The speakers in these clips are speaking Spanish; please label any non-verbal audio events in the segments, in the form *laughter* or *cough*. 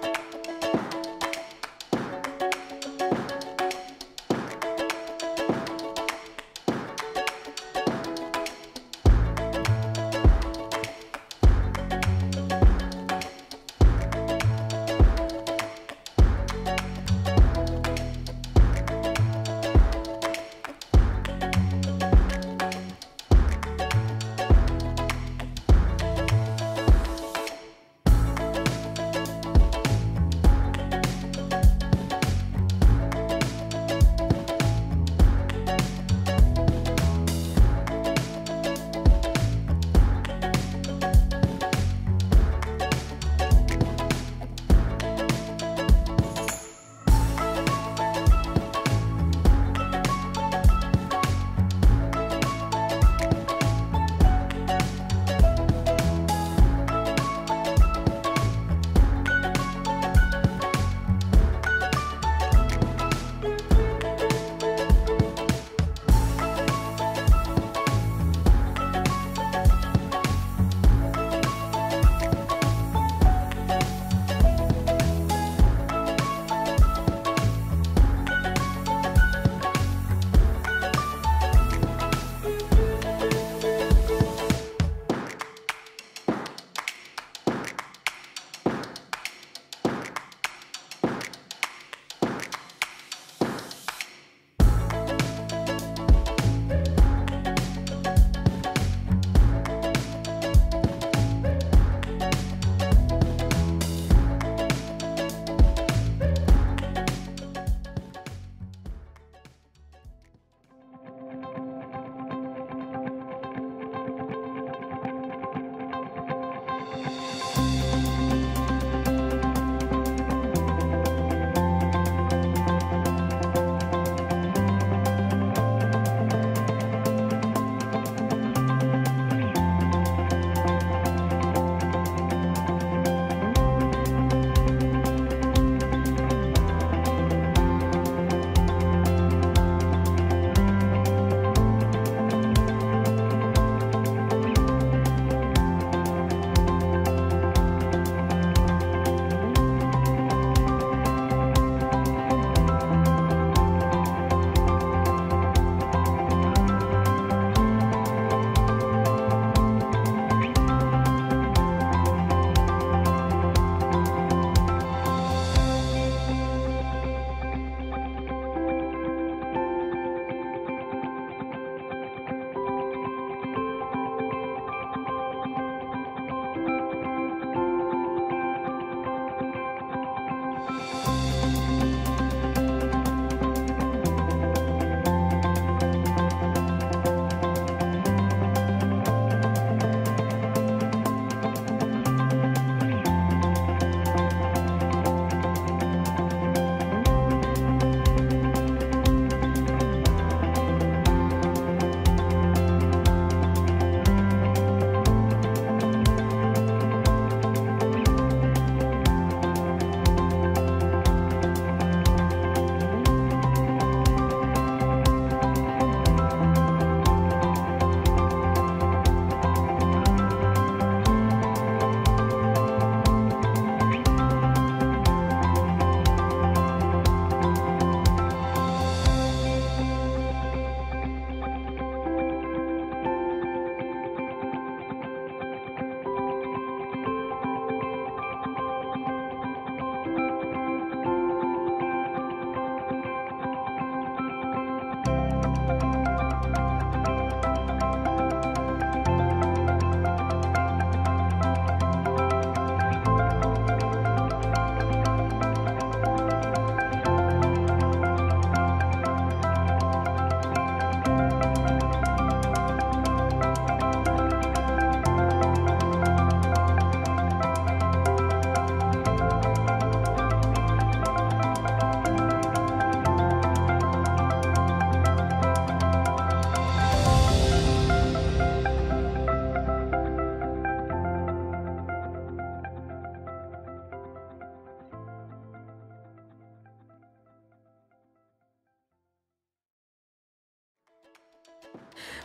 Thank you.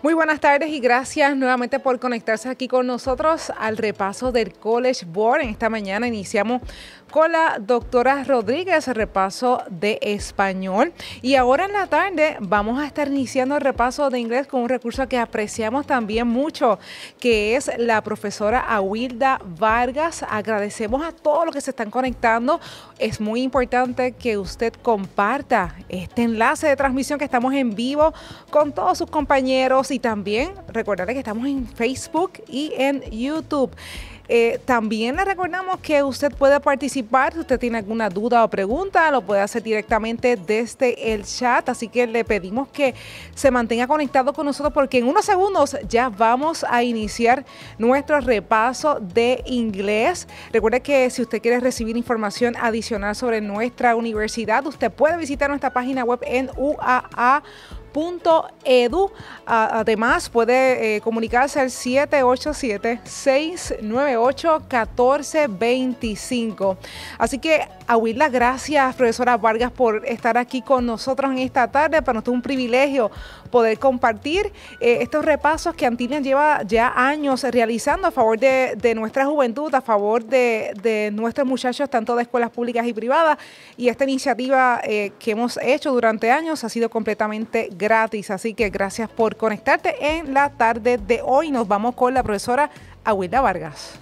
Muy buenas tardes y gracias nuevamente por conectarse aquí con nosotros al repaso del College Board. En esta mañana iniciamos con la doctora Rodríguez, el repaso de español. Y ahora en la tarde vamos a estar iniciando el repaso de inglés con un recurso que apreciamos también mucho, que es la profesora Aguilda Vargas. Agradecemos a todos los que se están conectando. Es muy importante que usted comparta este enlace de transmisión que estamos en vivo con todos sus compañeros y también recordarle que estamos en Facebook y en YouTube. Eh, también le recordamos que usted puede participar, si usted tiene alguna duda o pregunta, lo puede hacer directamente desde el chat, así que le pedimos que se mantenga conectado con nosotros porque en unos segundos ya vamos a iniciar nuestro repaso de inglés. Recuerde que si usted quiere recibir información adicional sobre nuestra universidad, usted puede visitar nuestra página web en UAA. .edu. Además, puede eh, comunicarse al 787-698-1425. Así que, las gracias, profesora Vargas, por estar aquí con nosotros en esta tarde. Para nosotros es un privilegio poder compartir eh, estos repasos que Antinia lleva ya años realizando a favor de, nuestra juventud, a favor de, nuestros muchachos, tanto de escuelas públicas y privadas. Y esta iniciativa eh, que hemos hecho durante años ha sido completamente gratis. Así que gracias por conectarte en la tarde de hoy. Nos vamos con la profesora Abuela Vargas.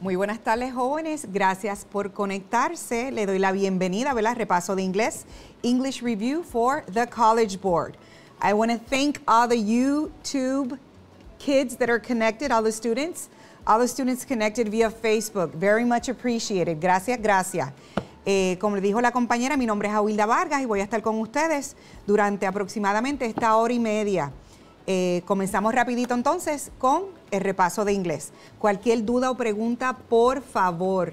Muy buenas tardes, jóvenes. Gracias por conectarse. Le doy la bienvenida, ¿verdad? Repaso de inglés. English Review for the College Board. I want to thank all the YouTube kids that are connected, all the students, all the students connected via Facebook. Very much appreciated. Gracias, gracias. Eh, como le dijo la compañera, mi nombre es Aguilda Vargas y voy a estar con ustedes durante aproximadamente esta hora y media. Eh, comenzamos rapidito entonces con el repaso de inglés. Cualquier duda o pregunta, por favor,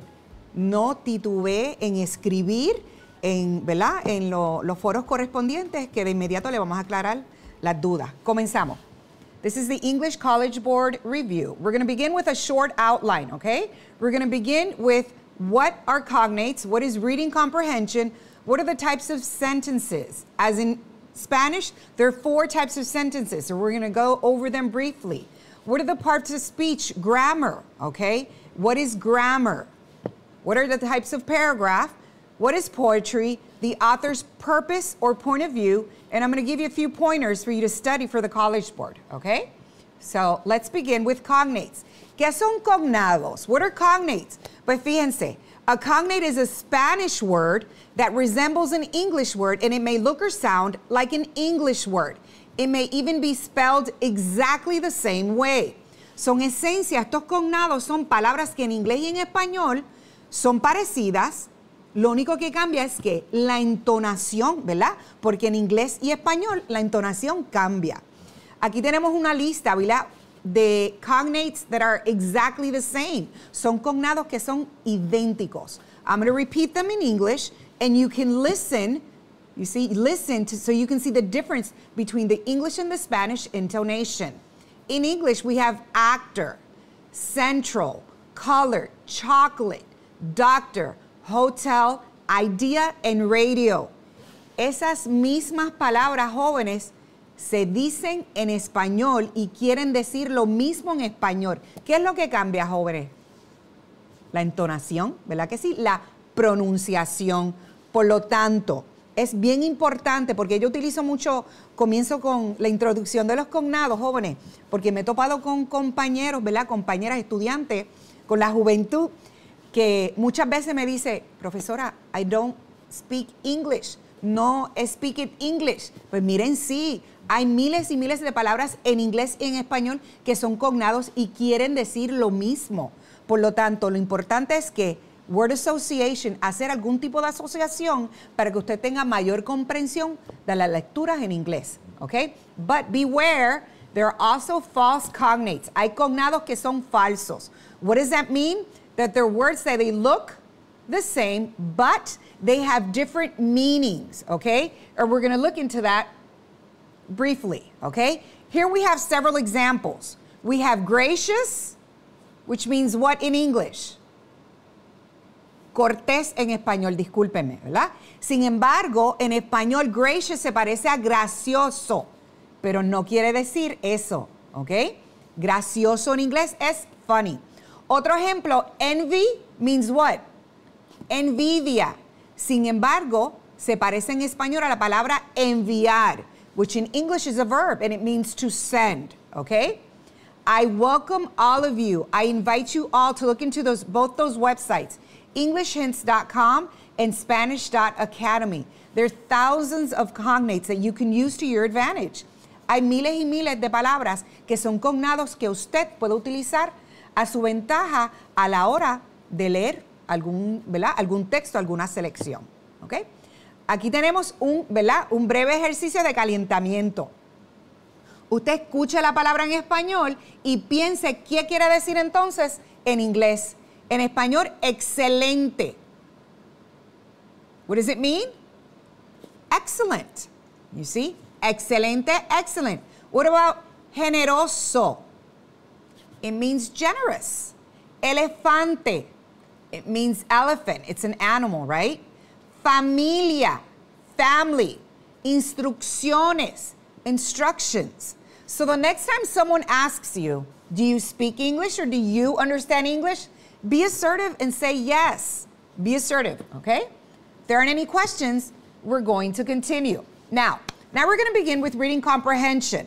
no titube en escribir en, ¿verdad? en los foros correspondientes que de inmediato le vamos a aclarar las dudas. Comenzamos. This is the English College Board review. We're going to begin with a short outline, okay? We're going to begin with what are cognates, what is reading comprehension, what are the types of sentences. As in Spanish, there are four types of sentences, so we're going to go over them briefly. What are the parts of speech? Grammar, okay? What is grammar? What are the types of paragraph? What is poetry? The author's purpose or point of view? And I'm going to give you a few pointers for you to study for the College Board, okay? So let's begin with cognates. ¿Qué son cognados? What are cognates? But fíjense, a cognate is a Spanish word that resembles an English word and it may look or sound like an English word. It may even be spelled exactly the same way. Son esencias, estos cognados son palabras que en inglés y en español son parecidas. Lo único que cambia es que la entonación, ¿verdad? Porque en inglés y español la entonación cambia. Aquí tenemos una lista, ¿verdad? de cognates that are exactly the same. Son cognados que son idénticos. I'm going to repeat them in English and you can listen You see, listen to, so you can see the difference between the English and the Spanish intonation. In English, we have actor, central, color, chocolate, doctor, hotel, idea, and radio. Esas mismas palabras jóvenes se dicen en español y quieren decir lo mismo en español. ¿Qué es lo que cambia, jóvenes? La entonación, ¿verdad que sí? La pronunciación. Por lo tanto, es bien importante porque yo utilizo mucho, comienzo con la introducción de los cognados, jóvenes, porque me he topado con compañeros, ¿verdad? Compañeras estudiantes, con la juventud, que muchas veces me dice, profesora, I don't speak English, no speak it English. Pues miren, sí, hay miles y miles de palabras en inglés y en español que son cognados y quieren decir lo mismo. Por lo tanto, lo importante es que word association, hacer algún tipo de asociación para que usted tenga mayor comprensión de las lecturas en inglés. ¿Ok? But beware, there are also false cognates. Hay cognados que son falsos. What does that mean? That their words that they look the same, but they have different meanings. Okay? Or we're going to look into that briefly. Okay? Here we have several examples. We have gracious, which means what in English? cortés en español, discúlpeme, ¿verdad? Sin embargo, en español gracious se parece a gracioso, pero no quiere decir eso, ¿ok? Gracioso en inglés es funny. Otro ejemplo, envy means what? Envidia. Sin embargo, se parece en español a la palabra enviar, which in English is a verb and it means to send, ¿ok? I welcome all of you. I invite you all to look into both those websites. EnglishHints.com and Spanish.academy. There are thousands of cognates that you can use to your advantage. Hay miles y miles de palabras que son cognados que usted puede utilizar a su ventaja a la hora de leer algún, texto, alguna selección. ¿okay? Aquí tenemos un, un breve ejercicio de calentamiento. Usted escucha la palabra en español y piense qué quiere decir entonces en inglés En español, excelente. What does it mean? Excellent. You see? Excelente, excellent. What about generoso? It means generous. Elefante. It means elephant. It's an animal, right? Familia, family. Instrucciones, instructions. So the next time someone asks you, do you speak English or do you understand English? Be assertive and say yes. Be assertive, okay? If there aren't any questions, we're going to continue. Now, now we're going to begin with reading comprehension.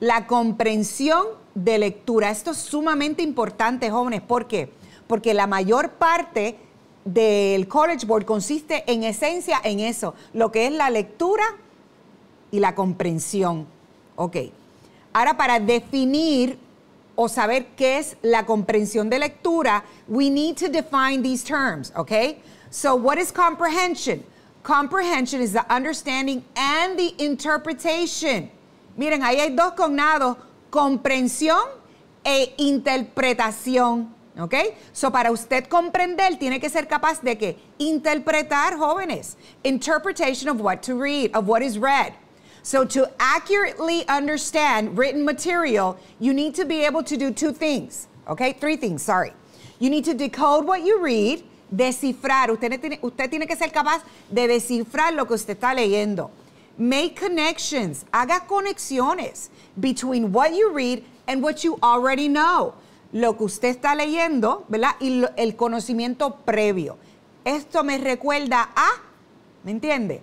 La comprensión de lectura. Esto es sumamente importante, jóvenes. ¿Por qué? Porque la mayor parte del College Board consiste en esencia en eso, lo que es la lectura y la comprensión. Ok. Ahora, para definir o saber qué es la comprensión de lectura, we need to define these terms, okay? So, what is comprehension? Comprehension is the understanding and the interpretation. Miren, ahí hay dos cognados, comprensión e interpretación. okay? So, para usted comprender, tiene que ser capaz de que interpretar jóvenes. Interpretation of what to read, of what is read. So to accurately understand written material, you need to be able to do two things, okay? Three things, sorry. You need to decode what you read, descifrar. Usted tiene, usted tiene que ser capaz de descifrar lo que usted está leyendo. Make connections. Haga conexiones between what you read and what you already know. Lo que usted está leyendo, ¿verdad? Y lo, el conocimiento previo. Esto me recuerda a, ¿me entiende?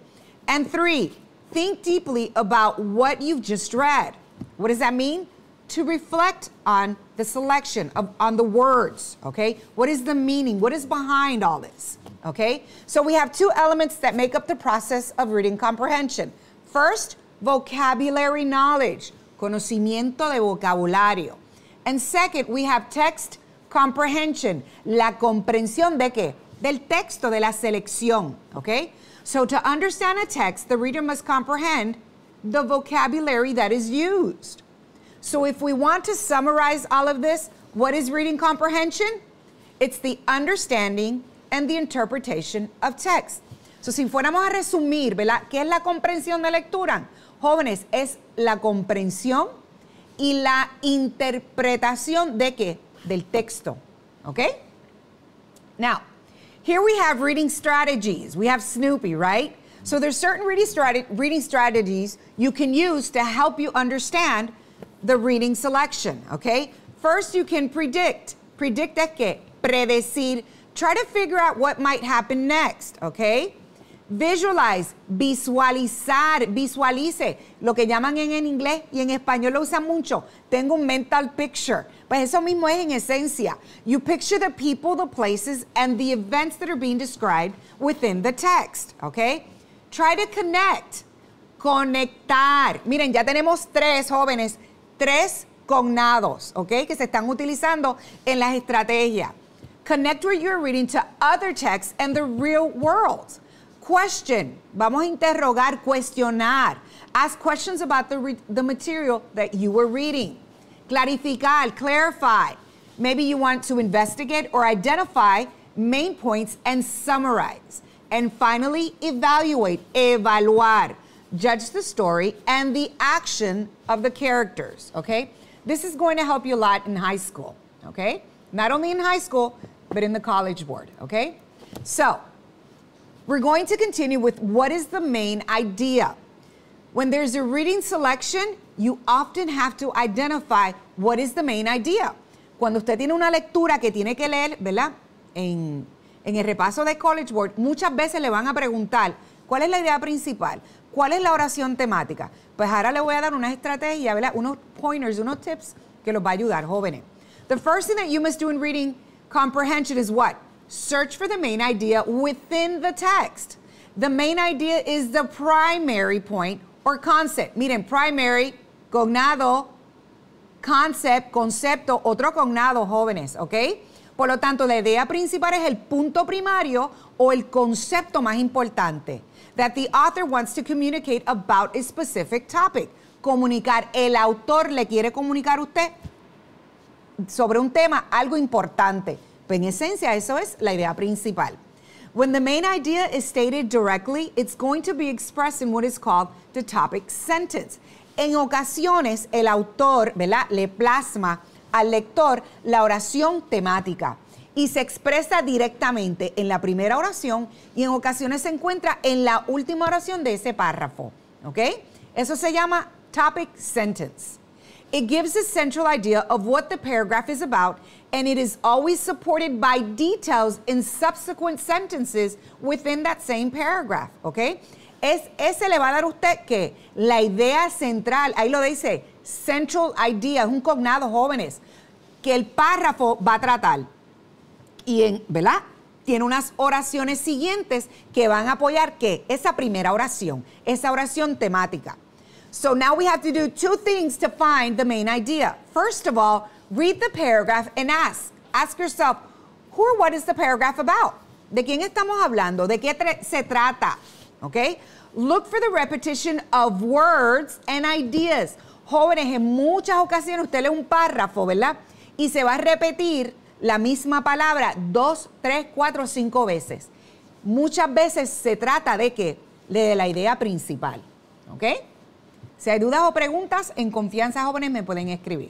And three, Think deeply about what you've just read. What does that mean? To reflect on the selection, of, on the words, okay? What is the meaning? What is behind all this, okay? So we have two elements that make up the process of reading comprehension. First, vocabulary knowledge, conocimiento de vocabulario. And second, we have text comprehension, la comprensión de qué? Del texto, de la selección, okay? So to understand a text, the reader must comprehend the vocabulary that is used. So if we want to summarize all of this, what is reading comprehension? It's the understanding and the interpretation of text. So si fuéramos a resumir, ¿verdad? ¿Qué es la comprensión de lectura? Jóvenes, es la comprensión y la interpretación de qué? Del texto. ¿Ok? Now, here we have reading strategies. We have Snoopy, right? So there's certain reading, strat reading strategies you can use to help you understand the reading selection, okay? First, you can predict. Predict que, predecir. Try to figure out what might happen next, okay? Visualize, visualizar, visualice. Lo que llaman en inglés y en español lo usan mucho. Tengo un mental picture. Pues eso mismo es en esencia. You picture the people, the places, and the events that are being described within the text, okay? Try to connect. Conectar. Miren, ya tenemos tres jóvenes, tres cognados, Okay? Que se están utilizando en las estrategias. Connect what you're reading to other texts and the real world. Question. Vamos a interrogar, cuestionar. Ask questions about the, the material that you were reading clarificar, clarify. Maybe you want to investigate or identify main points and summarize. And finally, evaluate, evaluar. Judge the story and the action of the characters, okay? This is going to help you a lot in high school, okay? Not only in high school, but in the college board, okay? So, we're going to continue with what is the main idea? When there's a reading selection, you often have to identify what is the main idea. Cuando usted tiene una lectura que tiene que leer, ¿verdad? En, en el repaso de College Board, muchas veces le van a preguntar, ¿cuál es la idea principal? ¿Cuál es la oración temática? Pues ahora le voy a dar una estrategia, ¿verdad? Unos pointers, unos tips que los va a ayudar, jóvenes. The first thing that you must do in reading comprehension is what? Search for the main idea within the text. The main idea is the primary point or concept. Miren, primary, cognado, concept, concepto, otro cognado, jóvenes, ¿ok? Por lo tanto, la idea principal es el punto primario o el concepto más importante that the author wants to communicate about a specific topic. Comunicar, el autor le quiere comunicar a usted sobre un tema algo importante. pero pues en esencia, eso es la idea principal. When the main idea is stated directly, it's going to be expressed in what is called the topic sentence. En ocasiones, el autor le plasma al lector la oración temática y se expresa directamente en la primera oración y en ocasiones se encuentra en la última oración de ese párrafo. ¿Okay? Eso se llama topic sentence. It gives a central idea of what the paragraph is about, and it is always supported by details in subsequent sentences within that same paragraph, ¿ok? Es, ese le va a dar usted que la idea central, ahí lo dice, central idea, es un cognado, jóvenes, que el párrafo va a tratar. Y en, ¿verdad? tiene unas oraciones siguientes que van a apoyar que esa primera oración, esa oración temática. So now we have to do two things to find the main idea. First of all, read the paragraph and ask. Ask yourself, who or what is the paragraph about? ¿De quién estamos hablando? ¿De qué se trata? Okay? Look for the repetition of words and ideas. Jóvenes, en muchas ocasiones usted lee un párrafo, ¿verdad? Y se va a repetir la misma palabra dos, tres, cuatro, cinco veces. Muchas veces se trata de le De la idea principal. ¿Ok? Si hay dudas o preguntas, en Confianza Jóvenes me pueden escribir.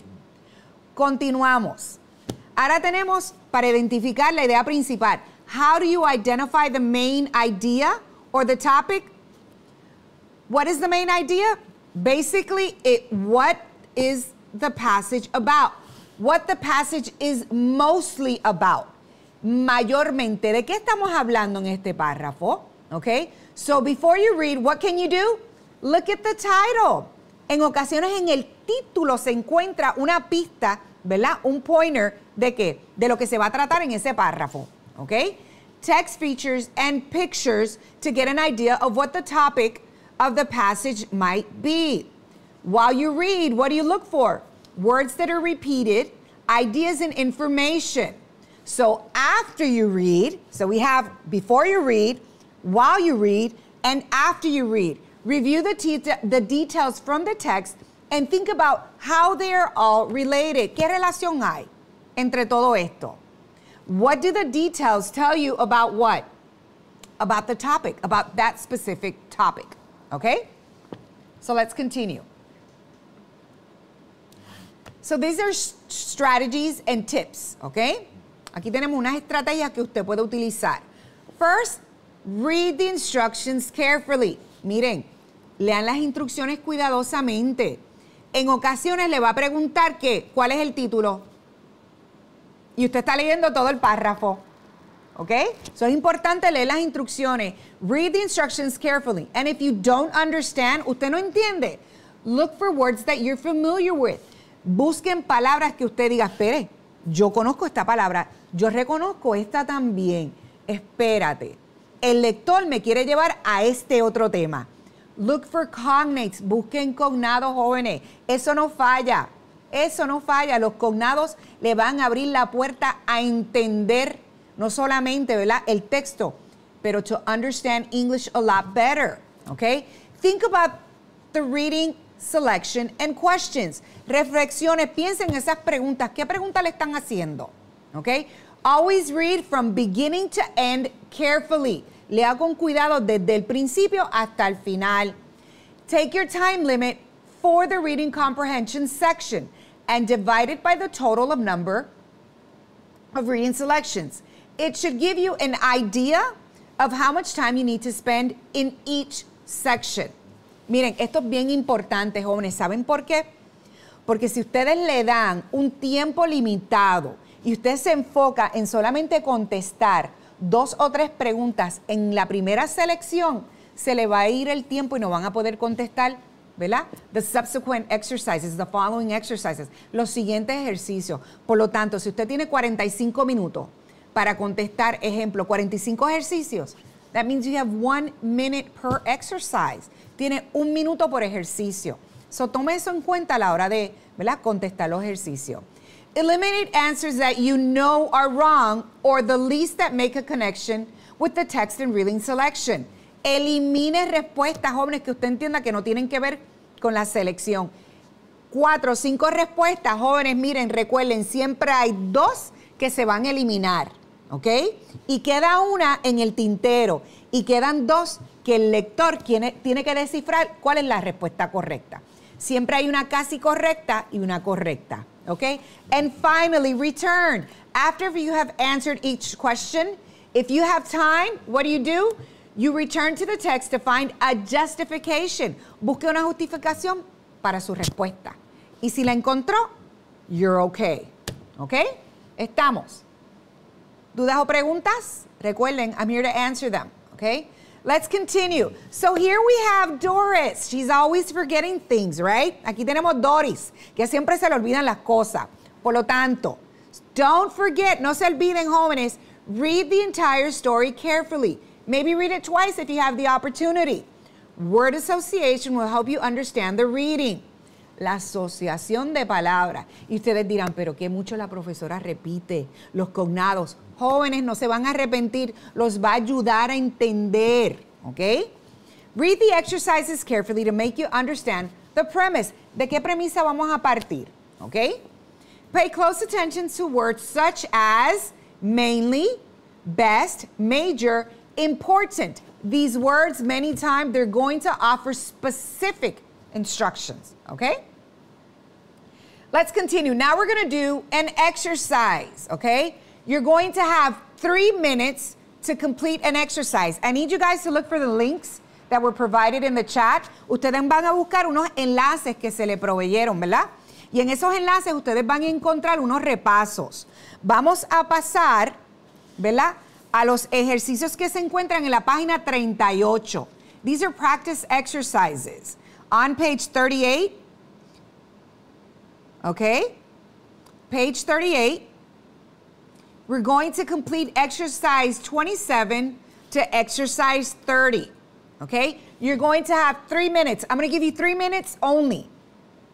Continuamos. Ahora tenemos para identificar la idea principal. How do you identify the main idea or the topic? What is the main idea? Basically, it, what is the passage about? What the passage is mostly about. Mayormente, ¿de qué estamos hablando en este párrafo? So before you read, what can you do? Look at the title. En ocasiones en el título se encuentra una pista, ¿verdad? Un pointer de qué? De lo que se va a tratar en ese párrafo, ¿ok? Text features and pictures to get an idea of what the topic of the passage might be. While you read, what do you look for? Words that are repeated, ideas and information. So after you read, so we have before you read, while you read, and after you read. Review the, te- the details from the text and think about how they are all related. ¿Qué relación hay entre todo esto? What do the details tell you about what? About the topic, about that specific topic. Okay? So let's continue. So these are strategies and tips, okay? Aquí tenemos unas estrategias que usted puede utilizar. First, read the instructions carefully. Miren, lean las instrucciones cuidadosamente. En ocasiones le va a preguntar ¿qué? cuál es el título. Y usted está leyendo todo el párrafo. ¿Ok? eso es importante leer las instrucciones. Read the instructions carefully. And if you don't understand, usted no entiende, look for words that you're familiar with. Busquen palabras que usted diga, espere, yo conozco esta palabra, yo reconozco esta también. Espérate el lector me quiere llevar a este otro tema. Look for cognates, busquen cognados jóvenes. Eso no falla, eso no falla. Los cognados le van a abrir la puerta a entender no solamente ¿verdad? el texto, pero to understand English a lot better. Okay? Think about the reading selection and questions. Reflexiones, piensen en esas preguntas. ¿Qué preguntas le están haciendo? Okay? Always read from beginning to end carefully. Lea con cuidado desde el principio hasta el final. Take your time limit for the reading comprehension section and divide it by the total of number of reading selections. It should give you an idea of how much time you need to spend in each section. Miren, esto es bien importante, jóvenes. ¿Saben por qué? Porque si ustedes le dan un tiempo limitado, y usted se enfoca en solamente contestar dos o tres preguntas en la primera selección, se le va a ir el tiempo y no van a poder contestar, ¿verdad? The subsequent exercises, the following exercises, los siguientes ejercicios. Por lo tanto, si usted tiene 45 minutos para contestar, ejemplo, 45 ejercicios, that means you have one minute per exercise. Tiene un minuto por ejercicio. So, tome eso en cuenta a la hora de contestar los ejercicios. Eliminate answers that you know are wrong or the least that make a connection with the text and reading selection. Elimine respuestas, jóvenes, que usted entienda que no tienen que ver con la selección. Cuatro, o cinco respuestas, jóvenes, miren, recuerden, siempre hay dos que se van a eliminar, ¿ok? Y queda una en el tintero y quedan dos que el lector tiene, tiene que descifrar cuál es la respuesta correcta. Siempre hay una casi correcta y una correcta. okay? And finally, returned. After you have answered each question, if you have time, what do you do? You return to the text to find a justification. Busque una justificación para su respuesta. Y si la encontró, you're okay. Okay, Estamos. ¿Dudas o preguntas? Recuerden, I'm here to answer them. Okay. Let's continue. So here we have Doris. She's always forgetting things, right? Aquí tenemos Doris, que siempre se le olvidan las cosas. Por lo tanto, don't forget, no se olviden, jóvenes. Read the entire story carefully. Maybe read it twice if you have the opportunity. Word association will help you understand the reading. La asociación de palabras. Y ustedes dirán, pero qué mucho la profesora repite. Los cognados. Jóvenes, no se van a arrepentir, los va a ayudar a entender, ¿ok? Read the exercises carefully to make you understand the premise. ¿De qué premisa vamos a partir? ¿Ok? Pay close attention to words such as mainly, best, major, important. These words, many times, they're going to offer specific instructions. Okay? Let's continue. Now we're going to do an exercise. Okay? You're going to have three minutes to complete an exercise. I need you guys to look for the links that were provided in the chat. Ustedes van a buscar unos enlaces que se le proveyeron, ¿verdad? Y en esos enlaces ustedes van a encontrar unos repasos. Vamos a pasar, ¿verdad? A los ejercicios que se encuentran en la página 38. These are practice exercises. On page 38, okay? Page 38, We're going to complete exercise 27 to exercise 30, okay? You're going to have three minutes. I'm going to give you three minutes only.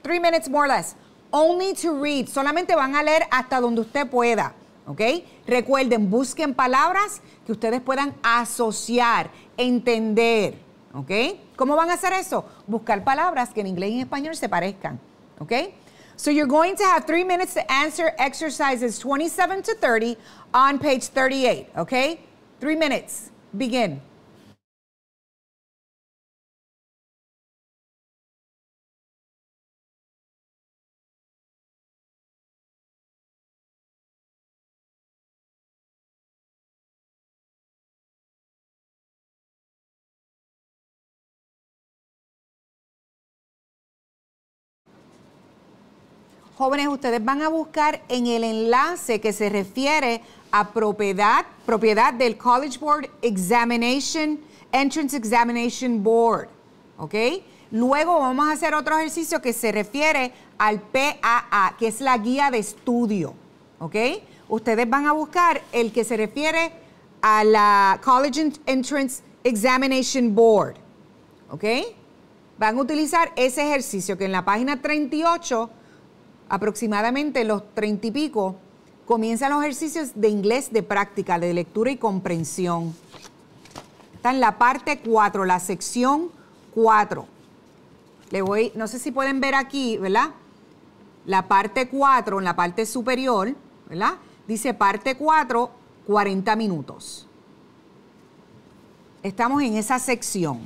Three minutes more or less. Only to read. Solamente van a leer hasta donde usted pueda. okay? Recuerden, busquen palabras que ustedes puedan asociar, entender, okay? ¿Cómo van a hacer eso? Buscar palabras que en inglés y en español se parezcan, Okay? So you're going to have three minutes to answer exercises 27 to 30 on page 38, okay? Three minutes. Begin. jóvenes, ustedes van a buscar en el enlace que se refiere a propiedad, propiedad del College Board Examination, Entrance Examination Board. ¿Ok? Luego vamos a hacer otro ejercicio que se refiere al PAA, que es la guía de estudio. ¿Ok? Ustedes van a buscar el que se refiere a la College Entrance Examination Board. ¿Ok? Van a utilizar ese ejercicio que en la página 38 aproximadamente los 30 y pico, comienzan los ejercicios de inglés de práctica, de lectura y comprensión. Está en la parte 4, la sección 4. Le voy, no sé si pueden ver aquí, ¿verdad? La parte 4, en la parte superior, ¿verdad? Dice parte 4, 40 minutos. Estamos en esa sección.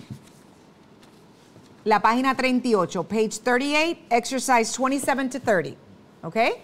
la página 38, page 38, exercise 27 to 30. Okay?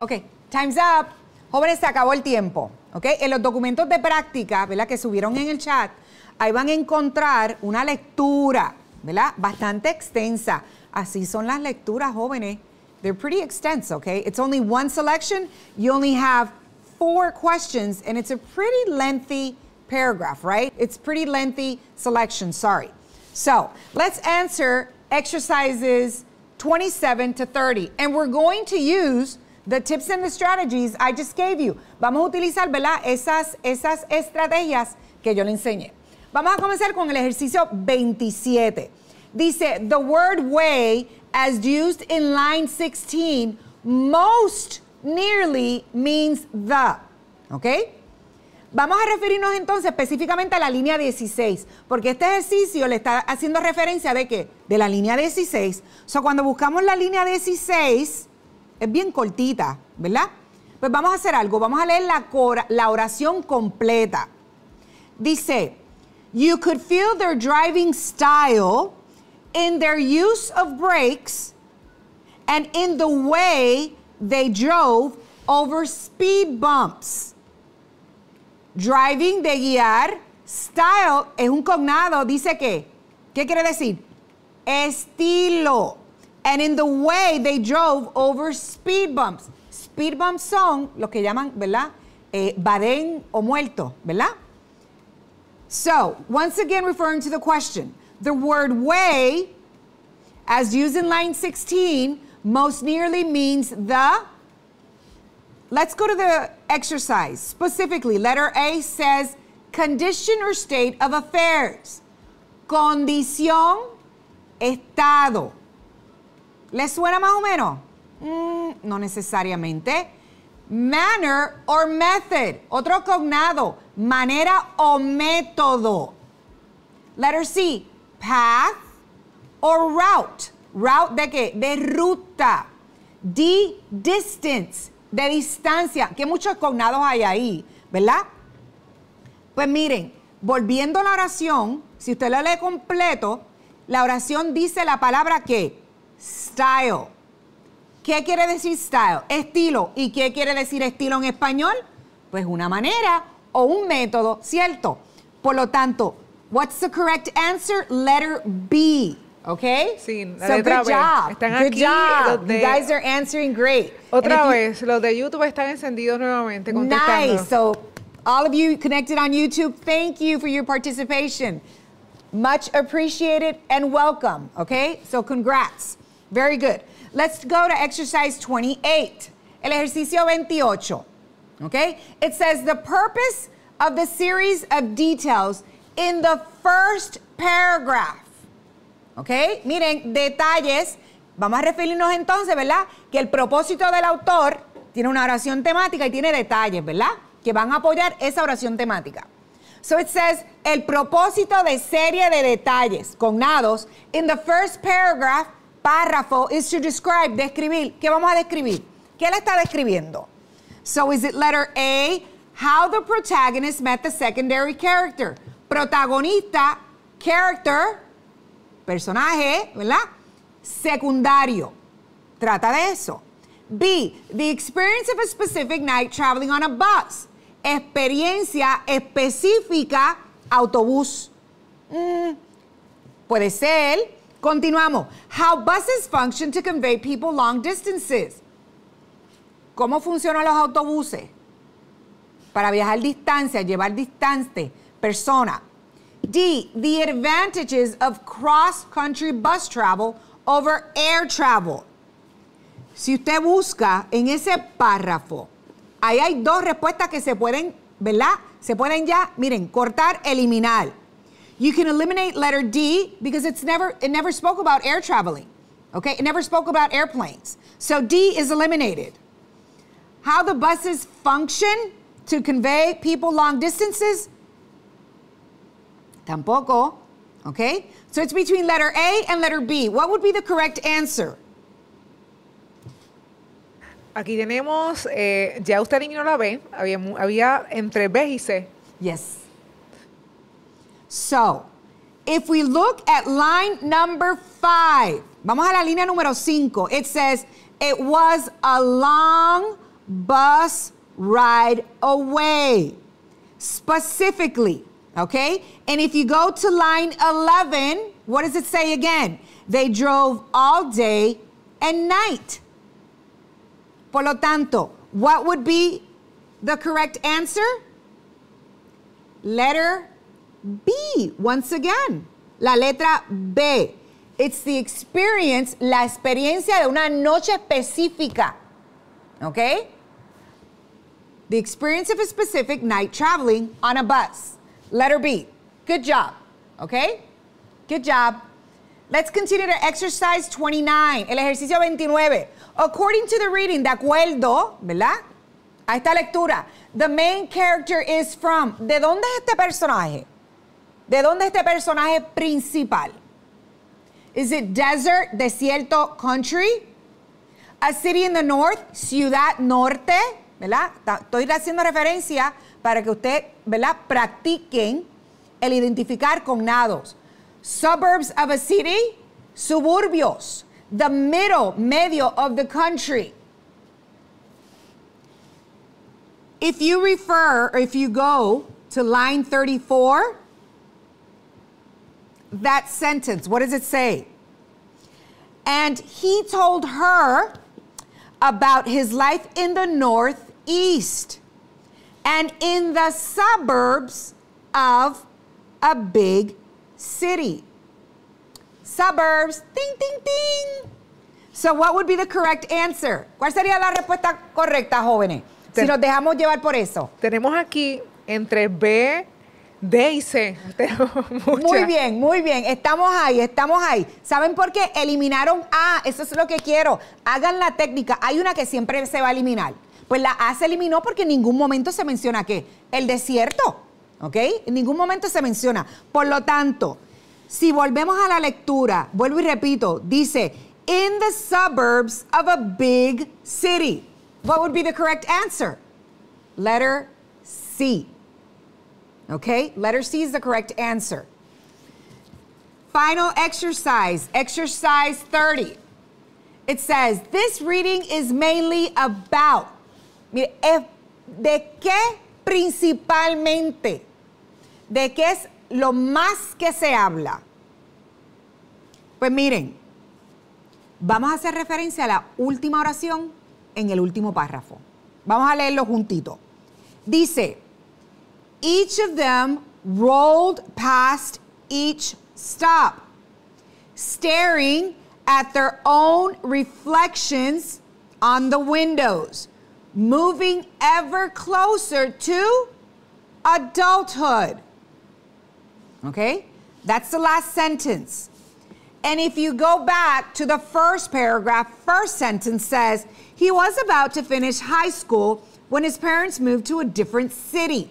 Ok, time's up. Jóvenes, se acabó el tiempo. Okay, En los documentos de práctica, ¿verdad? Que subieron en el chat, ahí van a encontrar una lectura, ¿verdad? Bastante extensa. Así son las lecturas, jóvenes. They're pretty extensive, okay? It's only one selection. You only have four questions, and it's a pretty lengthy paragraph, right? It's pretty lengthy selection, sorry. So let's answer exercises 27 to 30. And we're going to use The tips and the strategies I just gave you. Vamos a utilizar, ¿verdad? Esas, esas estrategias que yo le enseñé. Vamos a comenzar con el ejercicio 27. Dice, the word way as used in line 16 most nearly means the. ¿Ok? Vamos a referirnos entonces específicamente a la línea 16, porque este ejercicio le está haciendo referencia de qué? De la línea 16. O so, cuando buscamos la línea 16, es bien cortita, ¿verdad? Pues vamos a hacer algo, vamos a leer la, la oración completa. Dice, You could feel their driving style in their use of brakes and in the way they drove over speed bumps. Driving de guiar, style es un cognado, dice que, ¿qué quiere decir? Estilo. And in the way they drove over speed bumps. Speed bumps son lo que llaman, ¿verdad? Eh, Badén o muerto, ¿verdad? So, once again, referring to the question, the word way, as used in line 16, most nearly means the. Let's go to the exercise. Specifically, letter A says condition or state of affairs. Condición, estado. ¿Les suena más o menos? Mm, no necesariamente. Manner or method. Otro cognado. Manera o método. Letter C. Path or route. Route de qué? De ruta. D. Distance. De distancia. Que muchos cognados hay ahí, ¿verdad? Pues miren, volviendo a la oración, si usted la lee completo, la oración dice la palabra que Style. ¿Qué quiere decir style? Estilo. ¿Y qué quiere decir estilo en español? Pues una manera o un método, ¿cierto? Por lo tanto, what's the correct answer? Letter B. Okay? Sí, la so good job. good Job. You guys are answering great. Otra vez, los de YouTube están encendidos nuevamente Nice. So, all of you connected on YouTube, thank you for your participation. Much appreciated and welcome, okay? So, congrats. Very good. Let's go to exercise 28. El ejercicio 28. Okay? It says the purpose of the series of details in the first paragraph. Okay? Miren, detalles. Vamos a referirnos entonces, ¿verdad? Que el propósito del autor tiene una oración temática y tiene detalles, ¿verdad? Que van a apoyar esa oración temática. So it says, el propósito de serie de detalles con nados in the first paragraph párrafo is to describe, describir. ¿Qué vamos a describir? ¿Qué le está describiendo? So is it letter A, how the protagonist met the secondary character? Protagonista, character, personaje, ¿verdad? Secundario. Trata de eso. B, the experience of a specific night traveling on a bus. Experiencia específica, autobús. Mm, puede ser Continuamos. How buses function to convey people long distances. ¿Cómo funcionan los autobuses? Para viajar distancia, llevar distante, persona. D. The advantages of cross-country bus travel over air travel. Si usted busca en ese párrafo, ahí hay dos respuestas que se pueden, ¿verdad? Se pueden ya, miren, cortar, eliminar. You can eliminate letter D because it's never it never spoke about air traveling. Okay? It never spoke about airplanes. So D is eliminated. How the buses function to convey people long distances? Tampoco. Okay? So it's between letter A and letter B. What would be the correct answer? Aquí tenemos, eh, ya usted eliminó la B, había, había entre B y C. Yes. So, if we look at line number five, vamos a la línea número cinco. It says, it was a long bus ride away. Specifically, okay? And if you go to line 11, what does it say again? They drove all day and night. Por lo tanto, what would be the correct answer? Letter B, once again. La letra B. It's the experience, la experiencia de una noche específica. Okay? The experience of a specific night traveling on a bus. Letter B. Good job. Okay? Good job. Let's continue to exercise 29. El ejercicio 29. According to the reading, de acuerdo, ¿verdad? A esta lectura. The main character is from. ¿De dónde es este personaje? ¿De dónde este personaje principal? Is it desert, desierto, country? A city in the north, ciudad norte, ¿verdad? Estoy haciendo referencia para que usted, ¿verdad? Practiquen el identificar con nados. Suburbs of a city, suburbios. The middle, medio of the country. If you refer, if you go to line 34, that sentence. What does it say? And he told her about his life in the Northeast and in the suburbs of a big city. Suburbs, ding, ding, ding. So, what would be the correct answer? ¿Cuál sería la respuesta correcta, jóvenes? Si nos dejamos llevar por eso. Tenemos aquí entre B D *laughs* Muy bien, muy bien. Estamos ahí, estamos ahí. ¿Saben por qué? Eliminaron A. Eso es lo que quiero. Hagan la técnica. Hay una que siempre se va a eliminar. Pues la A se eliminó porque en ningún momento se menciona qué. El desierto. ¿Ok? En ningún momento se menciona. Por lo tanto, si volvemos a la lectura, vuelvo y repito, dice, in the suburbs of a big city. What would be the correct answer? Letter C. Okay, letter C is the correct answer. Final exercise, exercise 30. It says, this reading is mainly about. ¿de qué principalmente? ¿De qué es lo más que se habla? Pues miren, vamos a hacer referencia a la última oración en el último párrafo. Vamos a leerlo juntito. Dice, Each of them rolled past each stop, staring at their own reflections on the windows, moving ever closer to adulthood. Okay? That's the last sentence. And if you go back to the first paragraph, first sentence says, he was about to finish high school when his parents moved to a different city.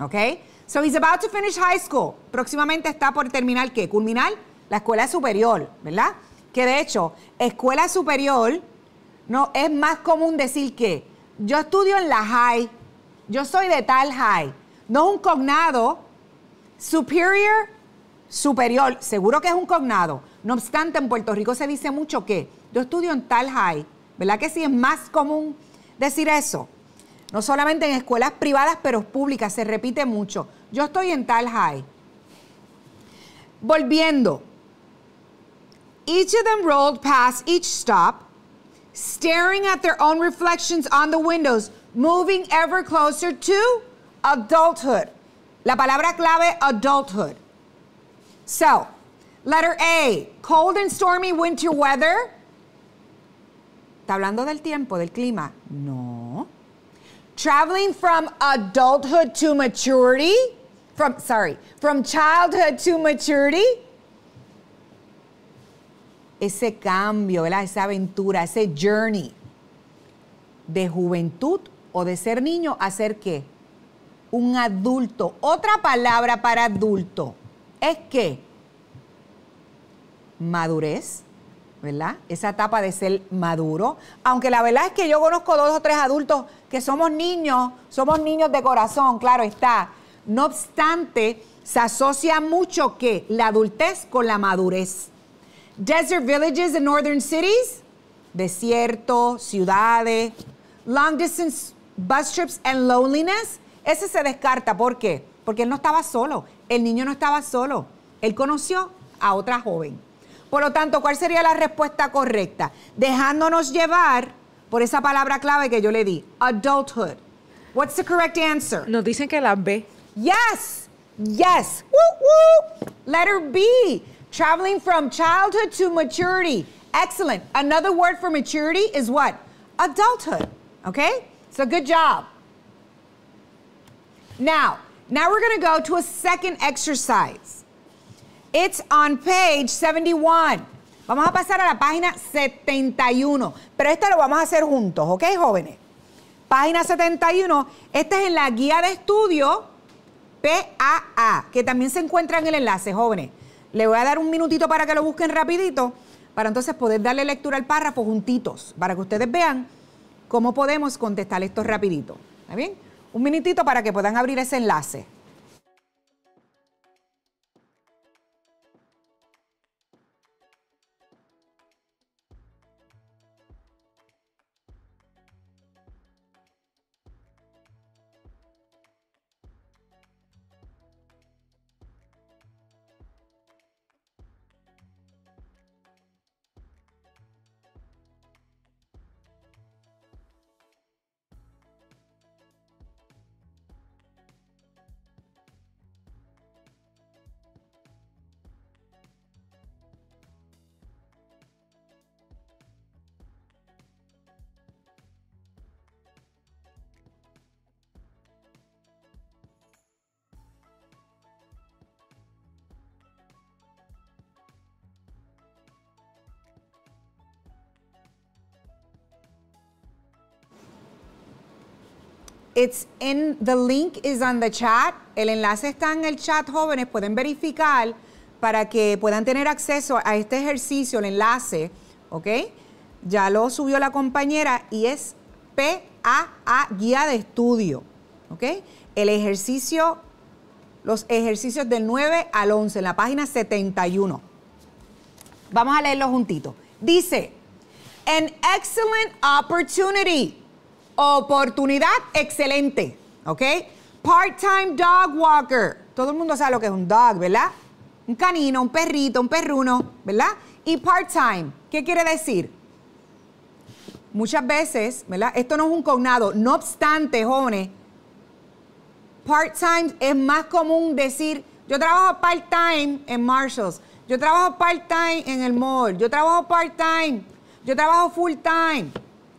Okay? So he's about to finish high school. Próximamente está por terminar qué? Culminar la escuela superior, ¿verdad? Que de hecho, escuela superior no es más común decir que yo estudio en la high, yo soy de tal high. No es un cognado superior, superior, seguro que es un cognado. No obstante, en Puerto Rico se dice mucho que yo estudio en tal high, ¿verdad que sí es más común decir eso? no solamente en escuelas privadas, pero públicas, se repite mucho. Yo estoy en tal high. Volviendo. Each of them rolled past each stop, staring at their own reflections on the windows, moving ever closer to adulthood. La palabra clave, adulthood. So, letter A, cold and stormy winter weather. ¿Está hablando del tiempo, del clima? No traveling from adulthood to maturity, from, sorry, from childhood to maturity. Ese cambio, ¿verdad? esa aventura, ese journey de juventud o de ser niño a ser qué? Un adulto. Otra palabra para adulto es que madurez, ¿verdad? Esa etapa de ser maduro. Aunque la verdad es que yo conozco dos o tres adultos que somos niños, somos niños de corazón, claro está. No obstante, se asocia mucho que la adultez con la madurez. Desert villages and northern cities, desierto, ciudades, long distance bus trips and loneliness, ese se descarta. ¿Por qué? Porque él no estaba solo, el niño no estaba solo, él conoció a otra joven. Por lo tanto, ¿cuál sería la respuesta correcta? Dejándonos llevar por esa palabra clave que yo le di, adulthood. What's the correct answer? Nos dicen que la B. Yes, yes. Woo, woo. Letter B, traveling from childhood to maturity. Excellent. Another word for maturity is what? Adulthood. Okay? So good job. Now, now we're gonna go to a second exercise. It's on page 71. Vamos a pasar a la página 71, pero esto lo vamos a hacer juntos, ¿ok, jóvenes? Página 71, esta es en la guía de estudio PAA, que también se encuentra en el enlace, jóvenes. Le voy a dar un minutito para que lo busquen rapidito, para entonces poder darle lectura al párrafo juntitos, para que ustedes vean cómo podemos contestar esto rapidito. ¿Está bien? Un minutito para que puedan abrir ese enlace. It's in the link is on the chat. El enlace está en el chat, jóvenes. Pueden verificar para que puedan tener acceso a este ejercicio, el enlace, ¿ok? Ya lo subió la compañera y es PAA guía de estudio, ¿ok? El ejercicio, los ejercicios del 9 al 11, en la página 71. Vamos a leerlo juntito. Dice, an excellent opportunity. Oportunidad excelente, ¿ok? Part-time dog walker. Todo el mundo sabe lo que es un dog, ¿verdad? Un canino, un perrito, un perruno, ¿verdad? Y part-time, ¿qué quiere decir? Muchas veces, ¿verdad? Esto no es un cognado. No obstante, jóvenes, part-time es más común decir, yo trabajo part-time en Marshalls, yo trabajo part-time en el mall, yo trabajo part-time, yo trabajo full-time.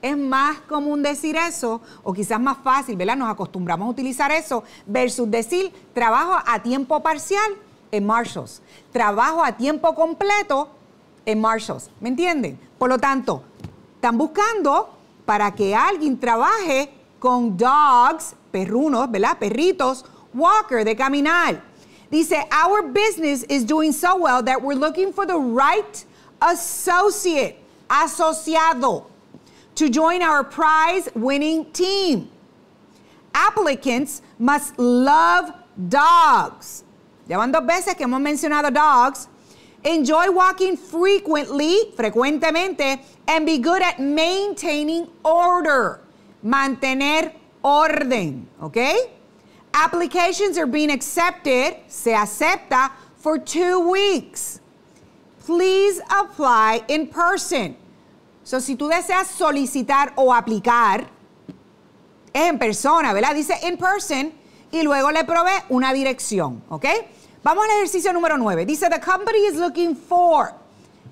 Es más común decir eso, o quizás más fácil, ¿verdad? Nos acostumbramos a utilizar eso, versus decir trabajo a tiempo parcial en Marshalls, trabajo a tiempo completo en Marshalls. ¿Me entienden? Por lo tanto, están buscando para que alguien trabaje con dogs, perrunos, ¿verdad? Perritos, walker de caminar. Dice, our business is doing so well that we're looking for the right associate, asociado to join our prize winning team. Applicants must love dogs. Ya van dos veces que hemos mencionado dogs. Enjoy walking frequently, frecuentemente, and be good at maintaining order. Mantener orden, okay? Applications are being accepted, se acepta, for two weeks. Please apply in person. So, si tú deseas solicitar o aplicar, es en persona, ¿verdad? Dice in person y luego le provee una dirección, ¿ok? Vamos al ejercicio número 9. Dice, the company is looking for.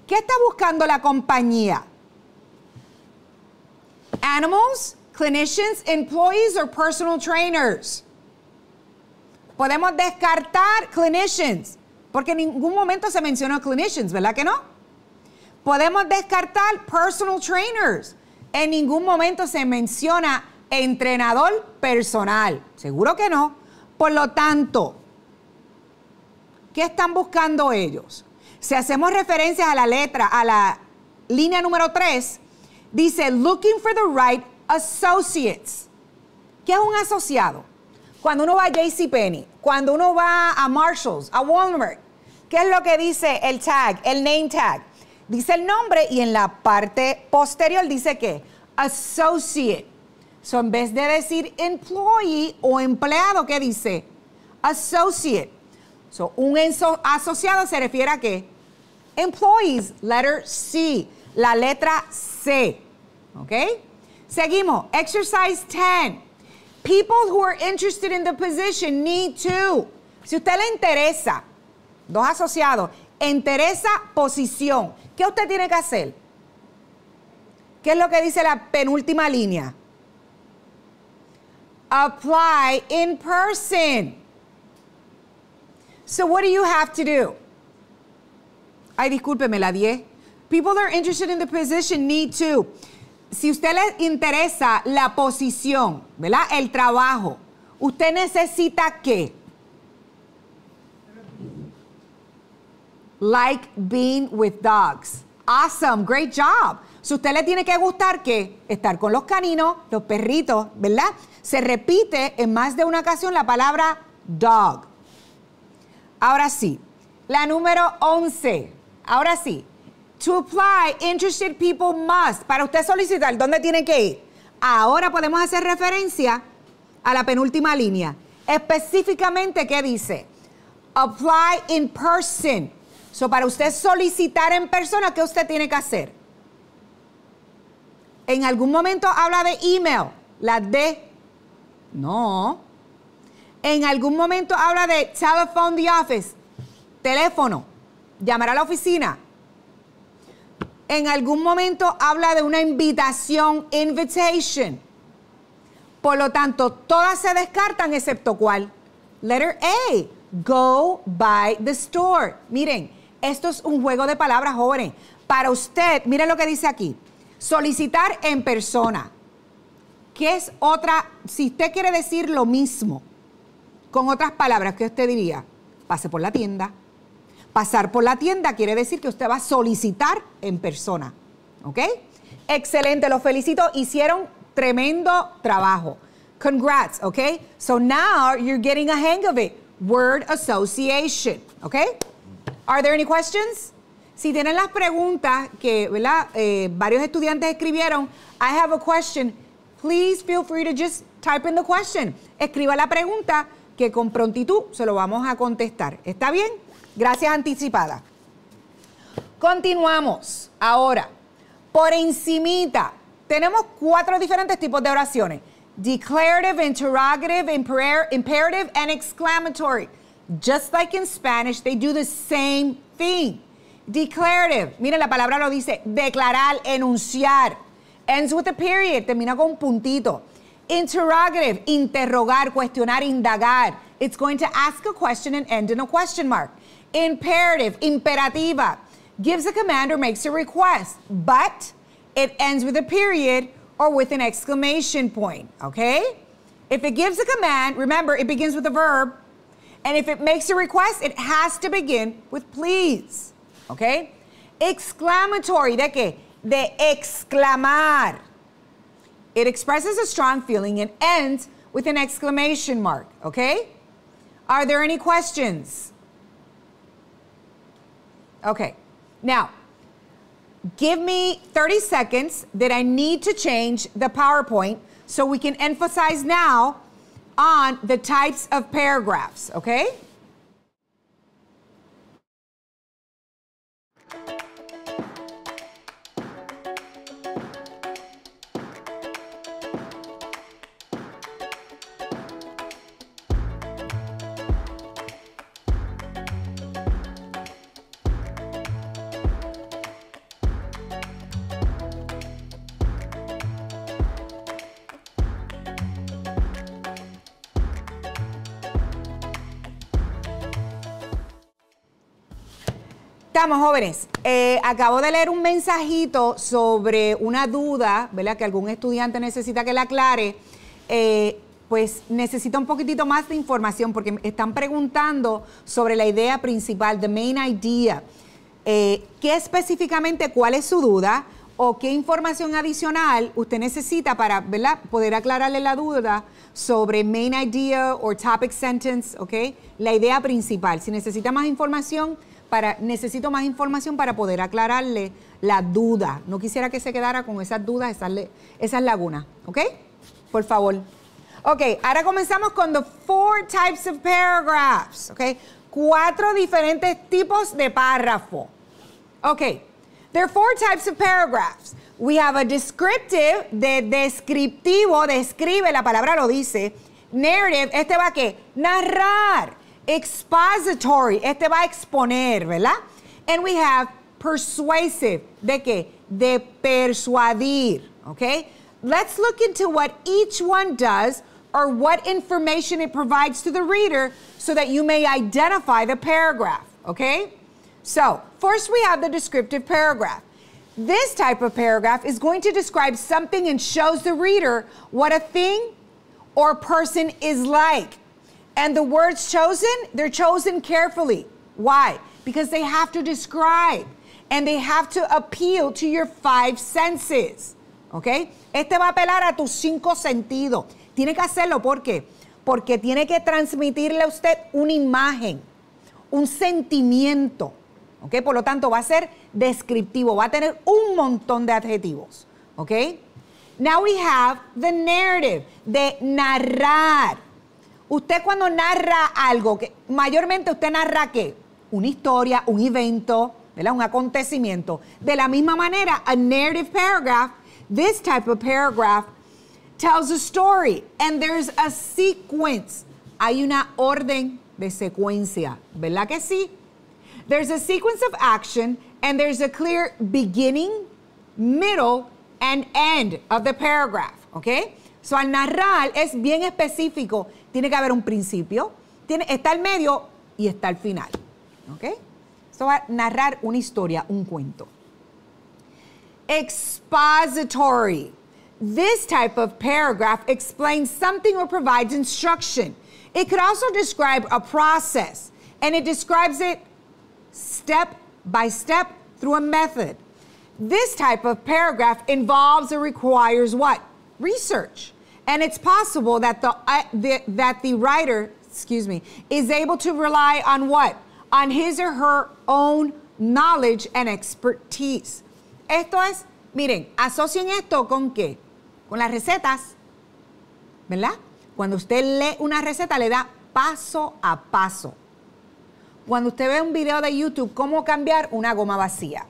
¿Qué está buscando la compañía? Animals, clinicians, employees or personal trainers. Podemos descartar clinicians, porque en ningún momento se mencionó clinicians, ¿verdad que no? podemos descartar personal trainers. En ningún momento se menciona entrenador personal. Seguro que no. Por lo tanto, ¿qué están buscando ellos? Si hacemos referencia a la letra, a la línea número 3, dice looking for the right associates. ¿Qué es un asociado? Cuando uno va a JCPenney, cuando uno va a Marshalls, a Walmart, ¿qué es lo que dice el tag, el name tag? dice el nombre y en la parte posterior dice que associate. So en vez de decir employee o empleado, ¿qué dice? Associate. So un asociado se refiere a qué? Employees, letter C, la letra C. ¿Ok? Seguimos. Exercise 10. People who are interested in the position need to. Si usted le interesa, dos asociados, interesa posición. ¿Qué usted tiene que hacer? ¿Qué es lo que dice la penúltima línea? Apply in person. So what do you have to do? Ay, discúlpeme, la 10. People that are interested in the position need to. Si usted le interesa la posición, ¿verdad? El trabajo, usted necesita qué? like being with dogs. Awesome, great job. Si usted le tiene que gustar que estar con los caninos, los perritos, ¿verdad? Se repite en más de una ocasión la palabra dog. Ahora sí, la número 11. Ahora sí, to apply, interested people must. Para usted solicitar, ¿dónde tiene que ir? Ahora podemos hacer referencia a la penúltima línea. Específicamente, ¿qué dice? Apply in person para usted solicitar en persona, ¿qué usted tiene que hacer? En algún momento habla de email, la D. No. En algún momento habla de telephone the office, teléfono, llamar a la oficina. En algún momento habla de una invitación, invitation. Por lo tanto, todas se descartan excepto cuál. Letter A, go by the store. Miren, esto es un juego de palabras, jóvenes. Para usted, miren lo que dice aquí. Solicitar en persona. ¿Qué es otra? Si usted quiere decir lo mismo, con otras palabras, ¿qué usted diría? Pase por la tienda. Pasar por la tienda quiere decir que usted va a solicitar en persona. ¿Ok? Excelente, los felicito. Hicieron tremendo trabajo. Congrats, ¿Ok? So now you're getting a hang of it. Word association, ¿Ok? Are there any questions? Si tienen las preguntas que eh, varios estudiantes escribieron, I have a question, please feel free to just type in the question. Escriba la pregunta que con prontitud se lo vamos a contestar. ¿Está bien? Gracias anticipada. Continuamos. Ahora, por encimita, tenemos cuatro diferentes tipos de oraciones. Declarative, interrogative, imperative and exclamatory. Just like in Spanish, they do the same thing. Declarative. Miren, la palabra lo dice declarar, enunciar. Ends with a period, termina con un puntito. Interrogative, interrogar, cuestionar, indagar. It's going to ask a question and end in a question mark. Imperative, imperativa, gives a command or makes a request, but it ends with a period or with an exclamation point, okay? If it gives a command, remember it begins with a verb, and if it makes a request, it has to begin with please. Okay? Exclamatory, ¿de qué? De exclamar. It expresses a strong feeling and ends with an exclamation mark, okay? Are there any questions? Okay, now, give me 30 seconds that I need to change the PowerPoint so we can emphasize now on the types of paragraphs, okay? jóvenes. Eh, acabo de leer un mensajito sobre una duda, ¿verdad? Que algún estudiante necesita que la aclare. Eh, pues necesita un poquitito más de información porque están preguntando sobre la idea principal, the main idea. Eh, ¿Qué específicamente, cuál es su duda o qué información adicional usted necesita para ¿verdad? poder aclararle la duda sobre main idea o topic sentence, ¿ok? La idea principal. Si necesita más información, para, necesito más información para poder aclararle la duda. No quisiera que se quedara con esas dudas, esas, lagunas, ¿ok? Por favor. Ok, ahora comenzamos con the four types of paragraphs, ¿ok? Cuatro diferentes tipos de párrafo. Ok, there are four types of paragraphs. We have a descriptive, de descriptivo, describe, la palabra lo dice. Narrative, este va a qué? Narrar. Expository, este va a exponer, ¿verdad? And we have persuasive, ¿de qué? De persuadir, okay? Let's look into what each one does or what information it provides to the reader so that you may identify the paragraph, okay? So, first we have the descriptive paragraph. This type of paragraph is going to describe something and shows the reader what a thing or person is like. And the words chosen, they're chosen carefully. Why? Because they have to describe and they have to appeal to your five senses. Okay? Este va a apelar a tus cinco sentidos. Tiene que hacerlo porque porque tiene que transmitirle a usted una imagen, un sentimiento. ¿Ok? Por lo tanto, va a ser descriptivo, va a tener un montón de adjetivos. ¿Ok? Now we have the narrative, de narrar. Usted cuando narra algo, que mayormente usted narra qué? Una historia, un evento, ¿verdad? Un acontecimiento. De la misma manera, a narrative paragraph, this type of paragraph tells a story and there's a sequence. Hay una orden de secuencia, ¿verdad que sí? There's a sequence of action and there's a clear beginning, middle and end of the paragraph, Okay. So al narrar es bien específico Tiene que haber un principio, tiene, está el medio y está el final. ¿Ok? Esto va a narrar una historia, un cuento. Expository. This type of paragraph explains something or provides instruction. It could also describe a process, and it describes it step by step through a method. This type of paragraph involves or requires what? Research. And it's possible that uh, the, that the writer, excuse me, is able to rely on what? On his or her own knowledge and expertise. Esto es, miren, asocien esto con qué? Con las recetas. ¿Verdad? Cuando usted lee una receta le da paso a paso. Cuando usted ve un video de YouTube, cómo cambiar una goma vacía,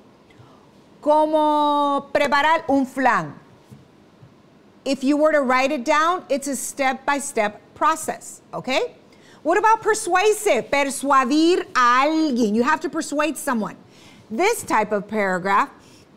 cómo preparar un flan, If you were to write it down, it's a step by step process, okay? What about persuasive? Persuadir a alguien. You have to persuade someone. This type of paragraph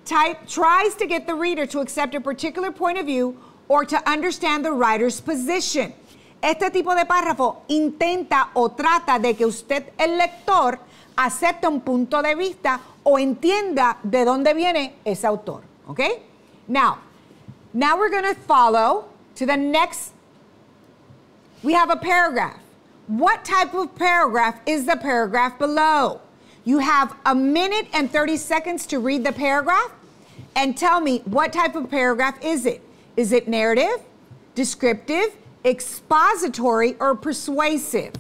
type tries to get the reader to accept a particular point of view or to understand the writer's position. Este tipo de párrafo intenta o trata de que usted, el lector, acepte un punto de vista o entienda de dónde viene ese autor. Okay? Now, now we're going to follow to the next. We have a paragraph. What type of paragraph is the paragraph below? You have a minute and 30 seconds to read the paragraph and tell me what type of paragraph is it? Is it narrative, descriptive, expository, or persuasive?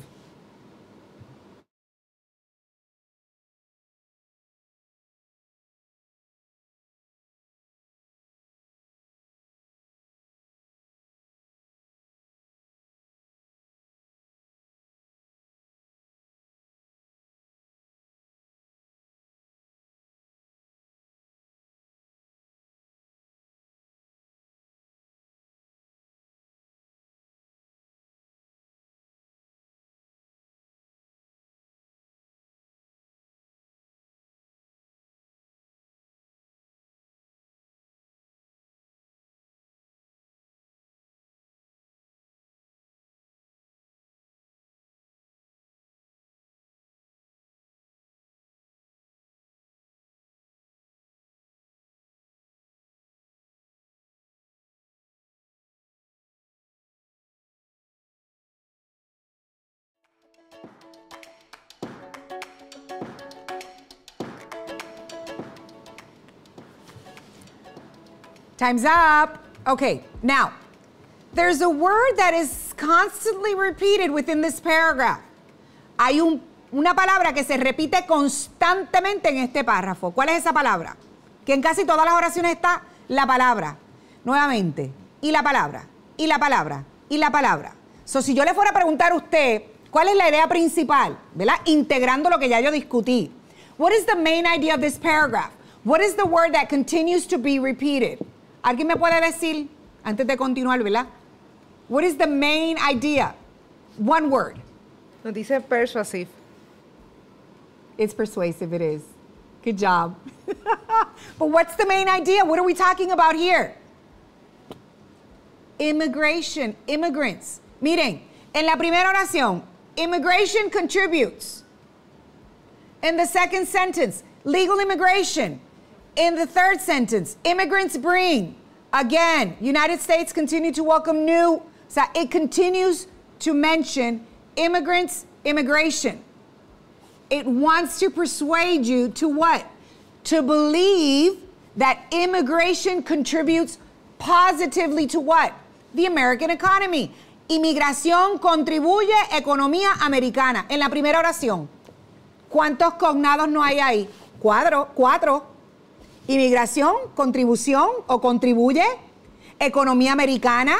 Time's up. Okay, now, there's a word that is constantly repeated within this paragraph. Hay una palabra que se repite constantemente en este párrafo. ¿Cuál es esa palabra? Que en casi todas las oraciones está la palabra. Nuevamente, y la palabra, y la palabra, y la palabra. So, si yo le fuera a preguntar a usted, ¿Cuál es la idea principal? ¿Verdad? Integrando lo que ya yo discutí. What is the main idea of this paragraph? What is the word that continues to be repeated? ¿Alguien me puede decir antes de continuar, verdad? What is the main idea? One word. Nos dice persuasive. It's persuasive, it is. Good job. *laughs* but what's the main idea? What are we talking about here? Immigration, immigrants. Miren, en la primera oración, Immigration contributes. In the second sentence, legal immigration. In the third sentence, immigrants bring. Again, United States continue to welcome new. So it continues to mention immigrants, immigration. It wants to persuade you to what? To believe that immigration contributes positively to what? The American economy. Inmigración contribuye economía americana. En la primera oración, ¿cuántos cognados no hay ahí? Cuatro, cuatro. Inmigración, contribución o contribuye, economía americana.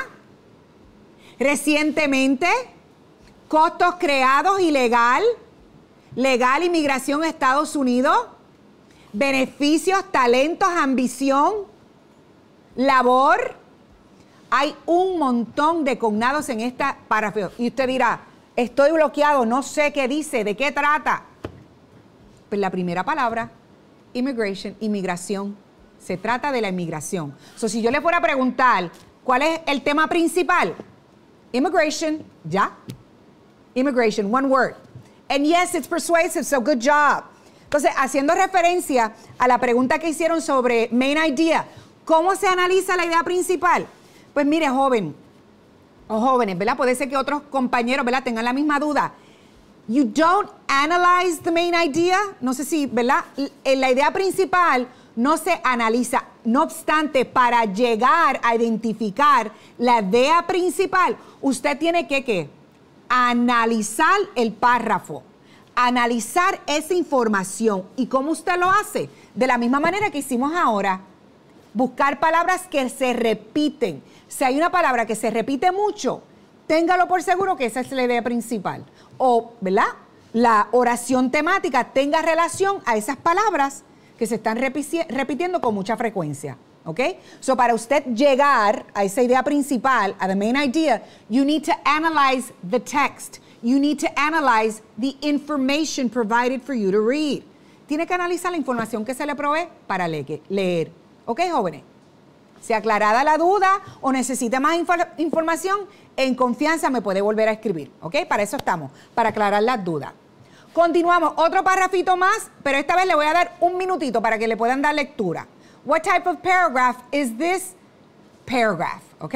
Recientemente, costos creados ilegal, legal inmigración a Estados Unidos, beneficios, talentos, ambición, labor hay un montón de cognados en esta parafeo. Y usted dirá, estoy bloqueado, no sé qué dice, de qué trata. Pues la primera palabra, immigration, inmigración. Se trata de la inmigración. So, si yo le fuera a preguntar, ¿cuál es el tema principal? Immigration, ya. Immigration, one word. And yes, it's persuasive, so good job. Entonces, haciendo referencia a la pregunta que hicieron sobre main idea, ¿cómo se analiza la idea principal? Pues mire, joven, o jóvenes, ¿verdad? Puede ser que otros compañeros, ¿verdad?, tengan la misma duda. You don't analyze the main idea. No sé si, ¿verdad? La idea principal no se analiza. No obstante, para llegar a identificar la idea principal, usted tiene que, ¿qué? Analizar el párrafo, analizar esa información. ¿Y cómo usted lo hace? De la misma manera que hicimos ahora. Buscar palabras que se repiten si hay una palabra que se repite mucho, téngalo por seguro que esa es la idea principal. O, ¿verdad? La oración temática tenga relación a esas palabras que se están repitiendo con mucha frecuencia. ¿Ok? So, para usted llegar a esa idea principal, a the main idea, you need to analyze the text. You need to analyze the information provided for you to read. Tiene que analizar la información que se le provee para leer. ¿Ok, jóvenes? Si aclarada la duda o necesita más información, en confianza me puede volver a escribir, ¿ok? Para eso estamos, para aclarar las dudas. Continuamos, otro párrafito más, pero esta vez le voy a dar un minutito para que le puedan dar lectura. What type of paragraph is this paragraph, ¿ok?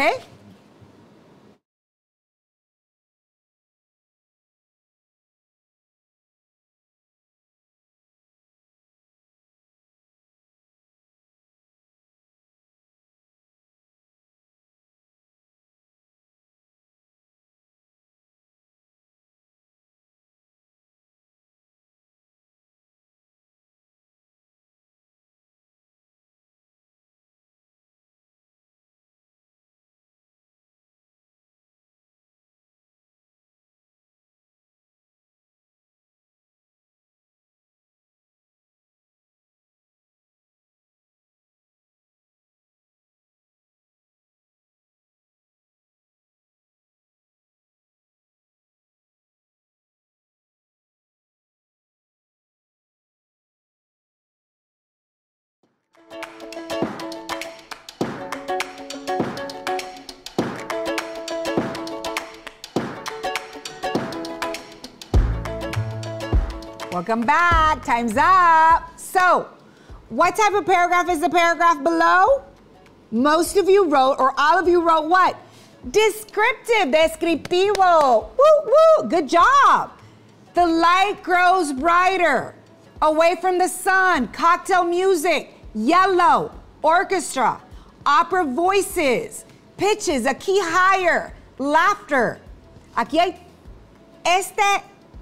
Welcome back. Time's up. So, what type of paragraph is the paragraph below? Most of you wrote, or all of you wrote what? Descriptive, descriptivo. Woo, woo, good job. The light grows brighter. Away from the sun, cocktail music. yellow, orchestra, opera voices, pitches, a key higher, laughter. Aquí hay este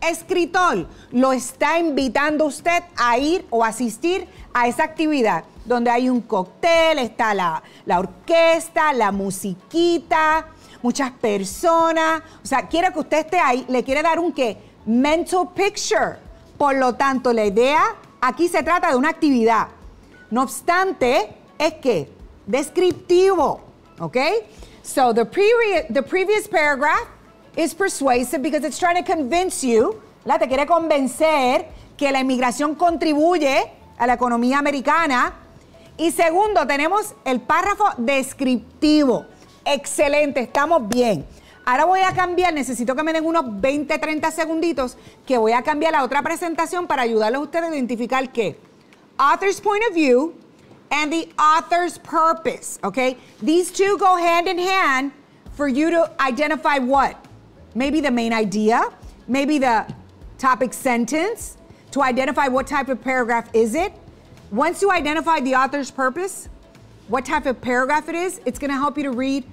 escritor lo está invitando usted a ir o asistir a esa actividad donde hay un cóctel, está la, la orquesta, la musiquita, muchas personas. O sea, quiere que usted esté ahí, le quiere dar un qué? Mental picture. Por lo tanto, la idea, aquí se trata de una actividad no obstante, es que descriptivo, ¿ok? So the, previous, paragraph is persuasive because it's trying to convince you, la te quiere convencer que la inmigración contribuye a la economía americana. Y segundo, tenemos el párrafo descriptivo. Excelente, estamos bien. Ahora voy a cambiar, necesito que me den unos 20, 30 segunditos, que voy a cambiar la otra presentación para ayudarles a ustedes a identificar qué. author's point of view and the author's purpose, okay? These two go hand in hand for you to identify what? Maybe the main idea, maybe the topic sentence, to identify what type of paragraph is it. Once you identify the author's purpose, what type of paragraph it is, it's gonna help you to read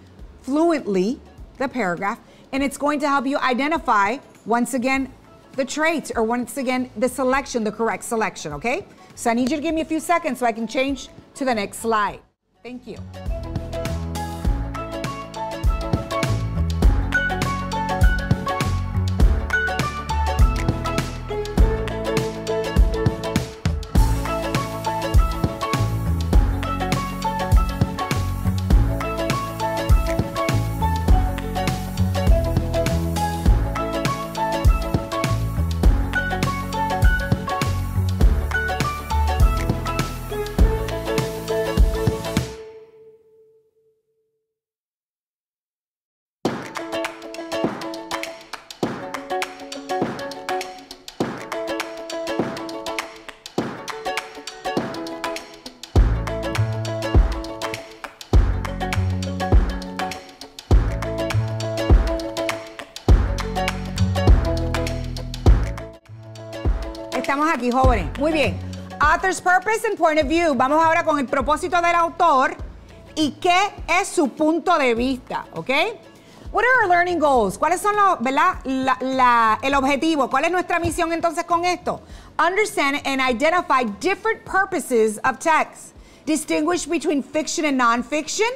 fluently the paragraph, and it's going to help you identify, once again, the traits, or once again, the selection, the correct selection, okay? So I need you to give me a few seconds so I can change to the next slide. Thank you. Muy bien. Author's purpose and point of view. Vamos ahora con el propósito del autor y qué es su punto de vista, ¿ok? What are our learning goals? ¿Cuáles son los, verdad, el objetivo? ¿Cuál es nuestra misión entonces con esto? Understand and identify different purposes of text. Distinguish between fiction and non-fiction.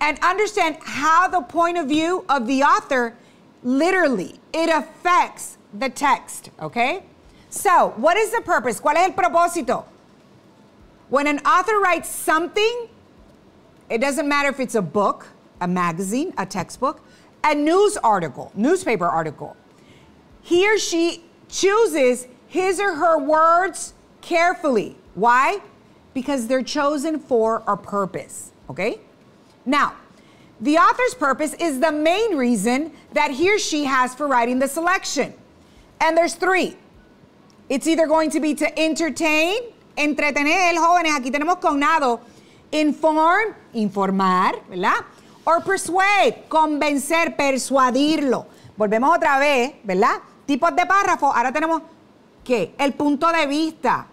And understand how the point of view of the author literally it affects the text, ¿ok? So, what is the purpose? ¿Cuál es el propósito? When an author writes something, it doesn't matter if it's a book, a magazine, a textbook, a news article, newspaper article. He or she chooses his or her words carefully. Why? Because they're chosen for a purpose, okay? Now, the author's purpose is the main reason that he or she has for writing the selection. And there's three It's either going to be to entertain, entretener, jóvenes, aquí tenemos conado. inform, informar, ¿verdad? Or persuade, convencer, persuadirlo. Volvemos otra vez, ¿verdad? Tipos de párrafo, ahora tenemos ¿qué? El punto de vista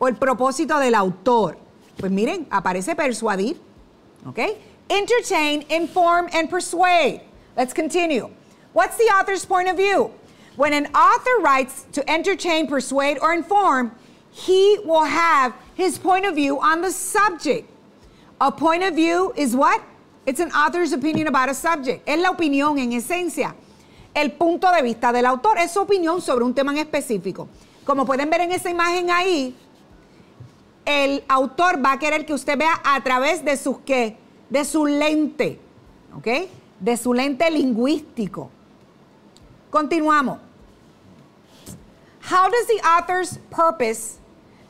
o el propósito del autor. Pues miren, aparece persuadir, ¿ok? Entertain, inform, and persuade. Let's continue. What's the author's point of view? When an author writes to entertain, persuade, or inform, he will have his point of view on the subject. A point of view is what? It's an author's opinion about a subject. Es la opinión en esencia. El punto de vista del autor es su opinión sobre un tema en específico. Como pueden ver en esa imagen ahí, el autor va a querer que usted vea a través de sus qué, de su lente, ¿ok? De su lente lingüístico. Continuamos. How does the author's purpose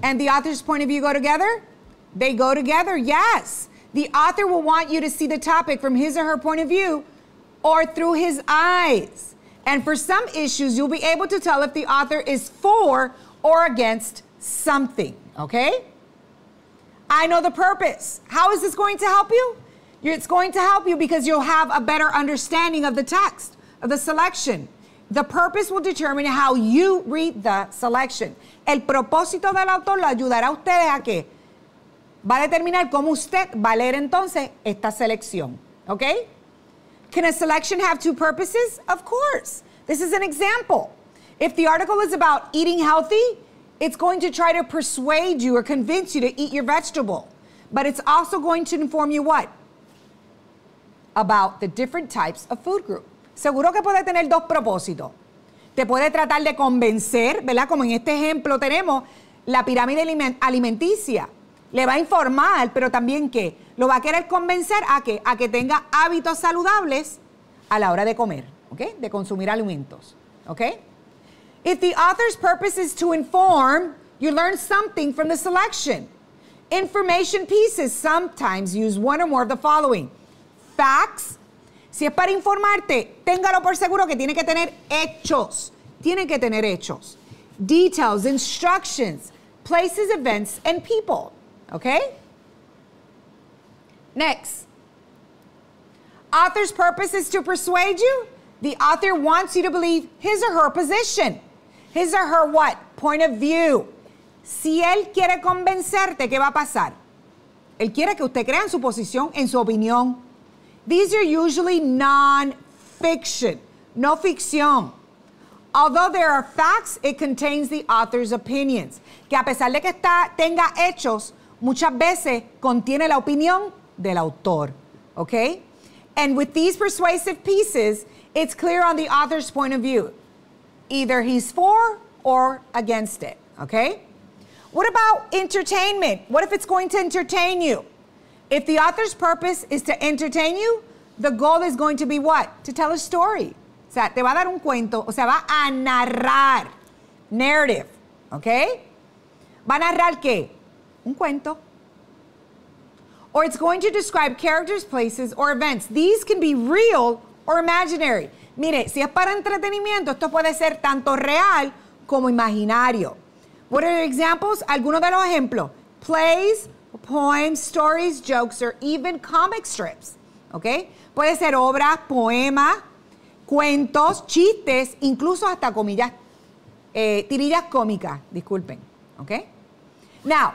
and the author's point of view go together? They go together, yes. The author will want you to see the topic from his or her point of view or through his eyes. And for some issues, you'll be able to tell if the author is for or against something, okay? I know the purpose. How is this going to help you? It's going to help you because you'll have a better understanding of the text, of the selection, the purpose will determine how you read the selection. El propósito del autor lo ayudará a ustedes a que va a determinar cómo usted va a leer entonces esta selección. ¿Ok? Can a selection have two purposes? Of course. This is an example. If the article is about eating healthy, it's going to try to persuade you or convince you to eat your vegetable. But it's also going to inform you what? About the different types of food group. seguro que puede tener dos propósitos. Te puede tratar de convencer, ¿verdad? Como en este ejemplo tenemos la pirámide alimenticia. Le va a informar, pero también qué? Lo va a querer convencer a que a que tenga hábitos saludables a la hora de comer, ¿ok? De consumir alimentos, ¿ok? If the author's purpose is to inform, you learn something from the selection. Information pieces sometimes use one or more of the following: facts, si es para informarte, téngalo por seguro que tiene que tener hechos. Tiene que tener hechos. Details, instructions, places, events, and people. ¿Ok? Next. Author's purpose is to persuade you. The author wants you to believe his or her position. His or her what? Point of view. Si él quiere convencerte, ¿qué va a pasar? Él quiere que usted crea en su posición, en su opinión. These are usually non-fiction, no ficción. Although there are facts, it contains the author's opinions. Que a pesar de que está, tenga hechos, muchas veces contiene la opinión del autor. Okay? And with these persuasive pieces, it's clear on the author's point of view. Either he's for or against it. Okay? What about entertainment? What if it's going to entertain you? If the author's purpose is to entertain you, the goal is going to be what? To tell a story. O sea, te va a dar un cuento, o sea, va a narrar. Narrative, Okay? Va a narrar qué? Un cuento. Or it's going to describe characters, places, or events. These can be real or imaginary. Mire, si es para entretenimiento, esto puede ser tanto real como imaginario. What are examples? Algunos de los ejemplos. Plays, poems, stories, jokes, or even comic strips. ¿Ok? Puede ser obra, poema, cuentos, chistes, incluso hasta comillas, eh, tirillas cómicas, disculpen. ¿Ok? Now,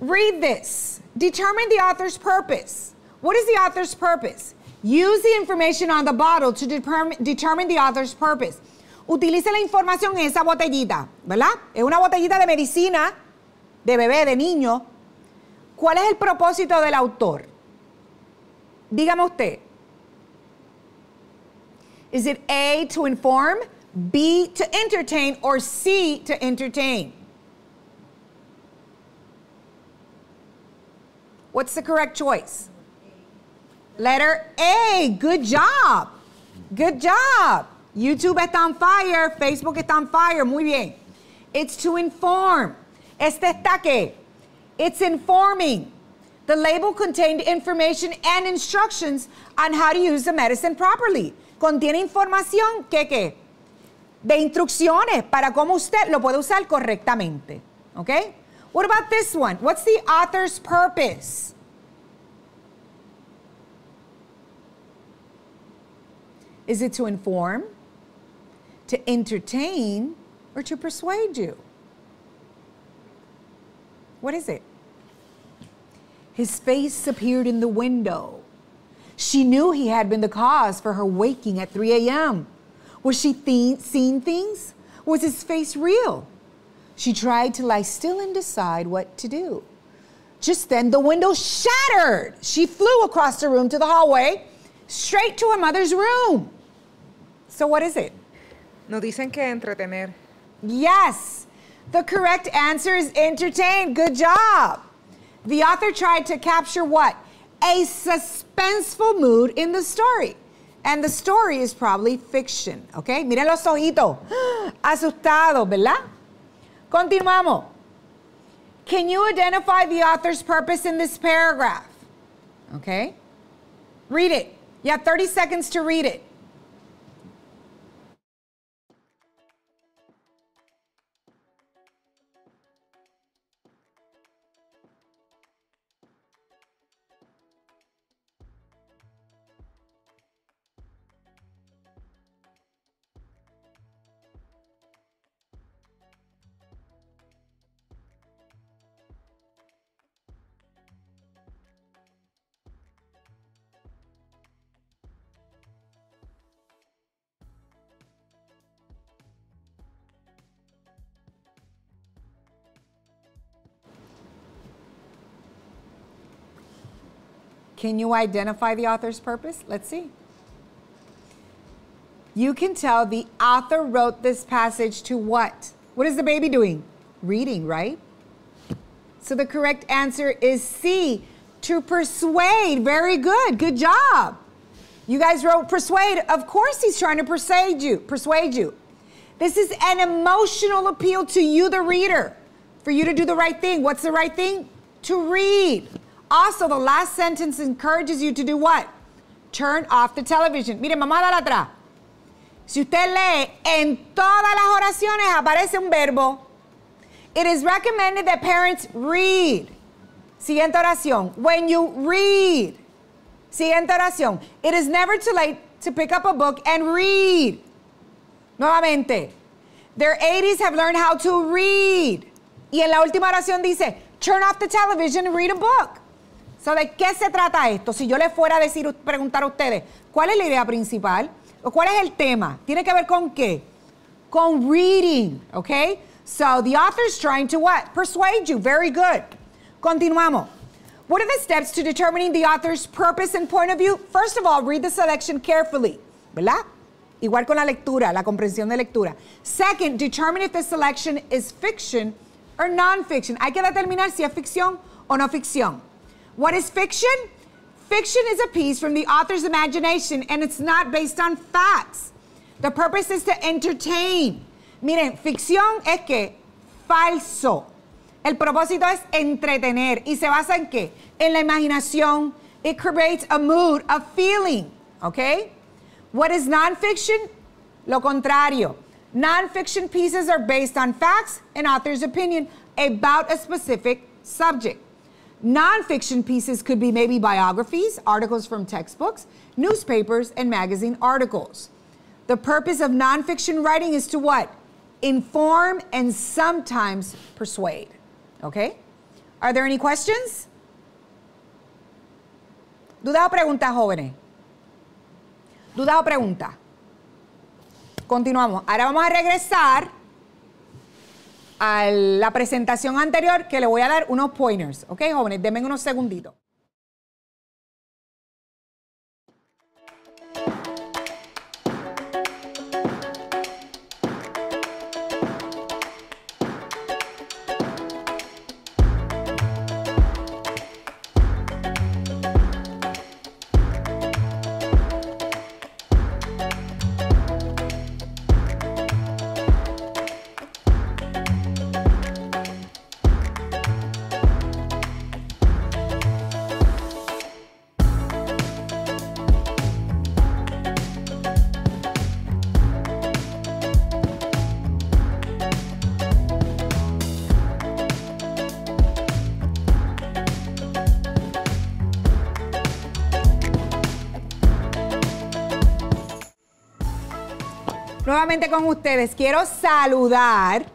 read this. Determine the author's purpose. What is the author's purpose? Use the information on the bottle to determine the author's purpose. Utilice la información en esa botellita, ¿verdad? Es una botellita de medicina, de bebé, de niño, ¿Cuál es el propósito del autor? Dígame usted. Is it A to inform, B to entertain or C to entertain? What's the correct choice? Letter A. Good job. Good job. YouTube está on fire. Facebook está on fire. Muy bien. It's to inform. Este está que it's informing. The label contained information and instructions on how to use the medicine properly. Contiene información que, que de instrucciones para cómo usted lo puede usar correctamente. Okay? What about this one? What's the author's purpose? Is it to inform, to entertain, or to persuade you? What is it? His face appeared in the window. She knew he had been the cause for her waking at 3 a.m. Was she th seeing things? Was his face real? She tried to lie still and decide what to do. Just then, the window shattered. She flew across the room to the hallway, straight to her mother's room. So, what is it? No dicen que entretener. Yes, the correct answer is entertain. Good job. The author tried to capture what? A suspenseful mood in the story. And the story is probably fiction, Okay, Miren los ojitos. *gasps* Asustado, ¿verdad? Continuamos. Can you identify the author's purpose in this paragraph? Okay. Read it. You have 30 seconds to read it. Can you identify the author's purpose? Let's see. You can tell the author wrote this passage to what? What is the baby doing? Reading, right? So the correct answer is C, to persuade. Very good. Good job. You guys wrote persuade. Of course he's trying to persuade you. Persuade you. This is an emotional appeal to you the reader for you to do the right thing. What's the right thing? To read. Also, the last sentence encourages you to do what? Turn off the television. Mire, mamá, dale atrás. Si usted lee, en todas las oraciones aparece un verbo. It is recommended that parents read. Siguiente oración. When you read. Siguiente oración. It is never too late to pick up a book and read. Nuevamente. Their 80s have learned how to read. Y en la última oración dice, turn off the television and read a book. So, ¿De qué se trata esto? Si yo le fuera a decir, preguntar a ustedes, ¿cuál es la idea principal? cuál es el tema? ¿Tiene que ver con qué? Con reading, ¿ok? So the author is trying to what? Persuade you. Very good. Continuamos. What are the steps to determining the author's purpose and point of view? First of all, read the selection carefully. ¿Verdad? Igual con la lectura, la comprensión de lectura. Second, determine if the selection is fiction or non-fiction. Hay que determinar si es ficción o no ficción. What is fiction? Fiction is a piece from the author's imagination and it's not based on facts. The purpose is to entertain. Miren, ficción es que falso. El propósito es entretener y se basa en qué? En la imaginación. It creates a mood, a feeling, okay? What is nonfiction? Lo contrario. Nonfiction pieces are based on facts and author's opinion about a specific subject. Nonfiction pieces could be maybe biographies, articles from textbooks, newspapers, and magazine articles. The purpose of nonfiction writing is to what? Inform and sometimes persuade. Okay? Are there any questions? Dudas o preguntas, jóvenes. Dudas o preguntas. Continuamos. Ahora vamos a regresar a la presentación anterior que le voy a dar unos pointers, ¿ok, jóvenes? Denme unos segunditos. con ustedes. Quiero saludar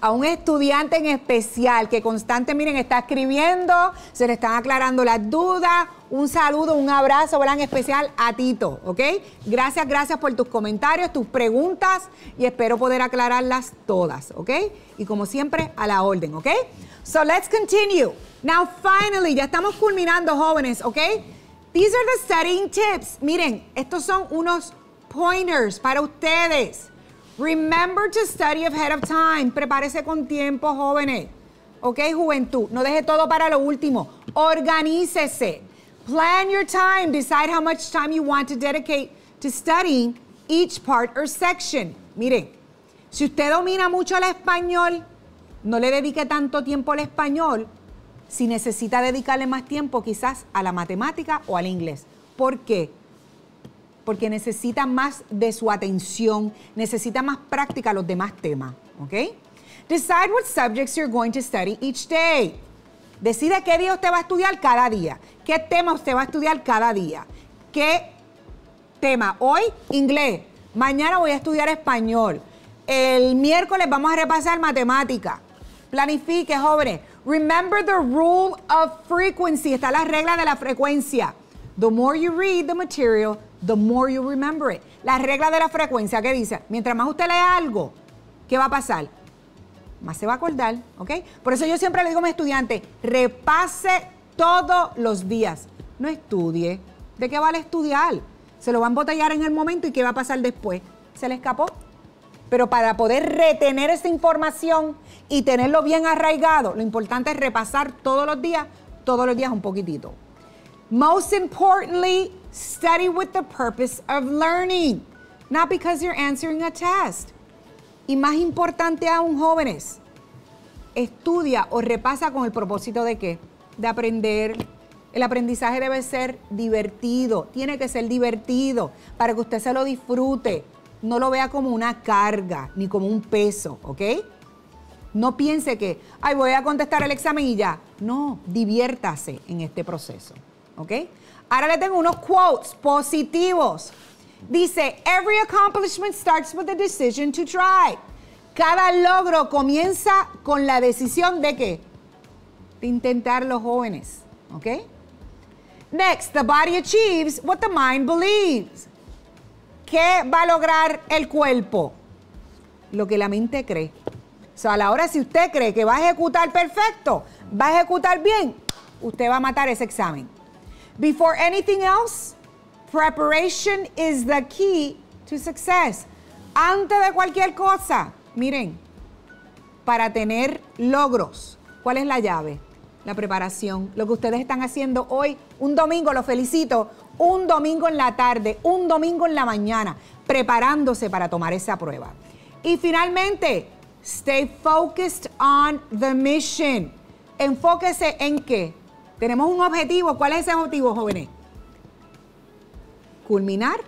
a un estudiante en especial que constante, miren, está escribiendo, se le están aclarando las dudas. Un saludo, un abrazo, en especial a Tito, ¿ok? Gracias, gracias por tus comentarios, tus preguntas y espero poder aclararlas todas, ¿ok? Y como siempre, a la orden, ¿ok? So let's continue. Now finally, ya estamos culminando, jóvenes, ¿ok? These are the setting tips. Miren, estos son unos pointers para ustedes Remember to study ahead of time. Prepárese con tiempo, jóvenes. ¿Ok? Juventud. No deje todo para lo último. Organícese. Plan your time. Decide how much time you want to dedicate to studying each part or section. Mire, si usted domina mucho el español, no le dedique tanto tiempo al español. Si necesita dedicarle más tiempo, quizás a la matemática o al inglés. ¿Por qué? porque necesita más de su atención, necesita más práctica los demás temas, ¿ok? Decide what subjects you're going to study each day. Decide qué día usted va a estudiar cada día, qué tema usted va a estudiar cada día, qué tema. Hoy inglés, mañana voy a estudiar español, el miércoles vamos a repasar matemática. Planifique, jóvenes. Remember the rule of frequency. Está la regla de la frecuencia. The more you read the material, the more you remember it. La regla de la frecuencia que dice, mientras más usted lee algo, ¿qué va a pasar? Más se va a acordar, ¿ok? Por eso yo siempre le digo a mi estudiante, repase todos los días. No estudie. ¿De qué vale estudiar? Se lo va a embotellar en el momento y ¿qué va a pasar después? ¿Se le escapó? Pero para poder retener esa información y tenerlo bien arraigado, lo importante es repasar todos los días, todos los días un poquitito. Most importantly, Study with the purpose of learning, not because you're answering a test. Y más importante aún, jóvenes, estudia o repasa con el propósito de qué? De aprender. El aprendizaje debe ser divertido, tiene que ser divertido para que usted se lo disfrute. No lo vea como una carga ni como un peso, ¿ok? No piense que, ay, voy a contestar el examen y ya. No, diviértase en este proceso, ¿ok? Ahora le tengo unos quotes positivos. Dice, every accomplishment starts with the decision to try. Cada logro comienza con la decisión de qué? De intentar los jóvenes, ¿ok? Next, the body achieves what the mind believes. ¿Qué va a lograr el cuerpo? Lo que la mente cree. O sea, a la hora si usted cree que va a ejecutar perfecto, va a ejecutar bien, usted va a matar ese examen. Before anything else, preparation is the key to success. Antes de cualquier cosa, miren, para tener logros, ¿cuál es la llave? La preparación. Lo que ustedes están haciendo hoy, un domingo, lo felicito, un domingo en la tarde, un domingo en la mañana, preparándose para tomar esa prueba. Y finalmente, stay focused on the mission. Enfóquese en qué? Tenemos un objetivo. ¿Cuál es ese objetivo, jóvenes? Culminar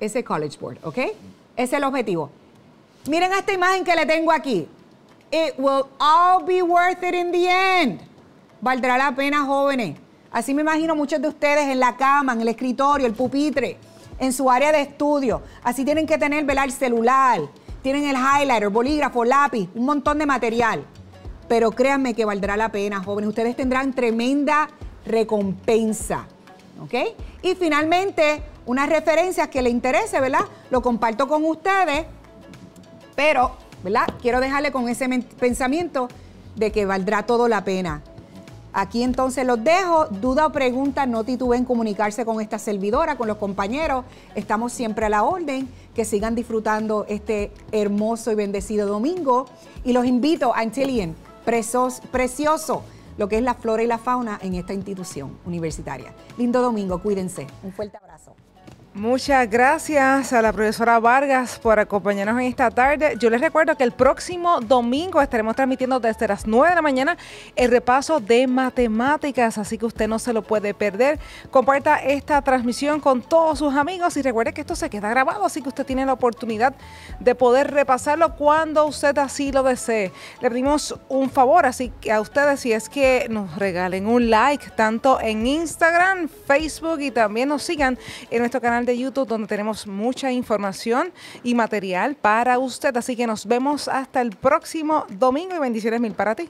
ese College Board, ¿ok? Ese es el objetivo. Miren esta imagen que le tengo aquí. It will all be worth it in the end. Valdrá la pena, jóvenes. Así me imagino muchos de ustedes en la cama, en el escritorio, el pupitre, en su área de estudio. Así tienen que tener, velar celular, tienen el highlighter, bolígrafo, lápiz, un montón de material pero créanme que valdrá la pena, jóvenes. Ustedes tendrán tremenda recompensa. ¿Ok? Y finalmente, unas referencias que le interese, ¿verdad? Lo comparto con ustedes, pero, ¿verdad? Quiero dejarle con ese pensamiento de que valdrá todo la pena. Aquí entonces los dejo. Duda o pregunta, no tituben comunicarse con esta servidora, con los compañeros. Estamos siempre a la orden. Que sigan disfrutando este hermoso y bendecido domingo. Y los invito a precioso lo que es la flora y la fauna en esta institución universitaria. Lindo domingo, cuídense. Un fuerte abrazo. Muchas gracias a la profesora Vargas por acompañarnos en esta tarde. Yo les recuerdo que el próximo domingo estaremos transmitiendo desde las 9 de la mañana el repaso de matemáticas, así que usted no se lo puede perder. Comparta esta transmisión con todos sus amigos y recuerde que esto se queda grabado, así que usted tiene la oportunidad de poder repasarlo cuando usted así lo desee. Le pedimos un favor así que a ustedes si es que nos regalen un like tanto en Instagram, Facebook y también nos sigan en nuestro canal de YouTube donde tenemos mucha información y material para usted. Así que nos vemos hasta el próximo domingo y bendiciones mil para ti.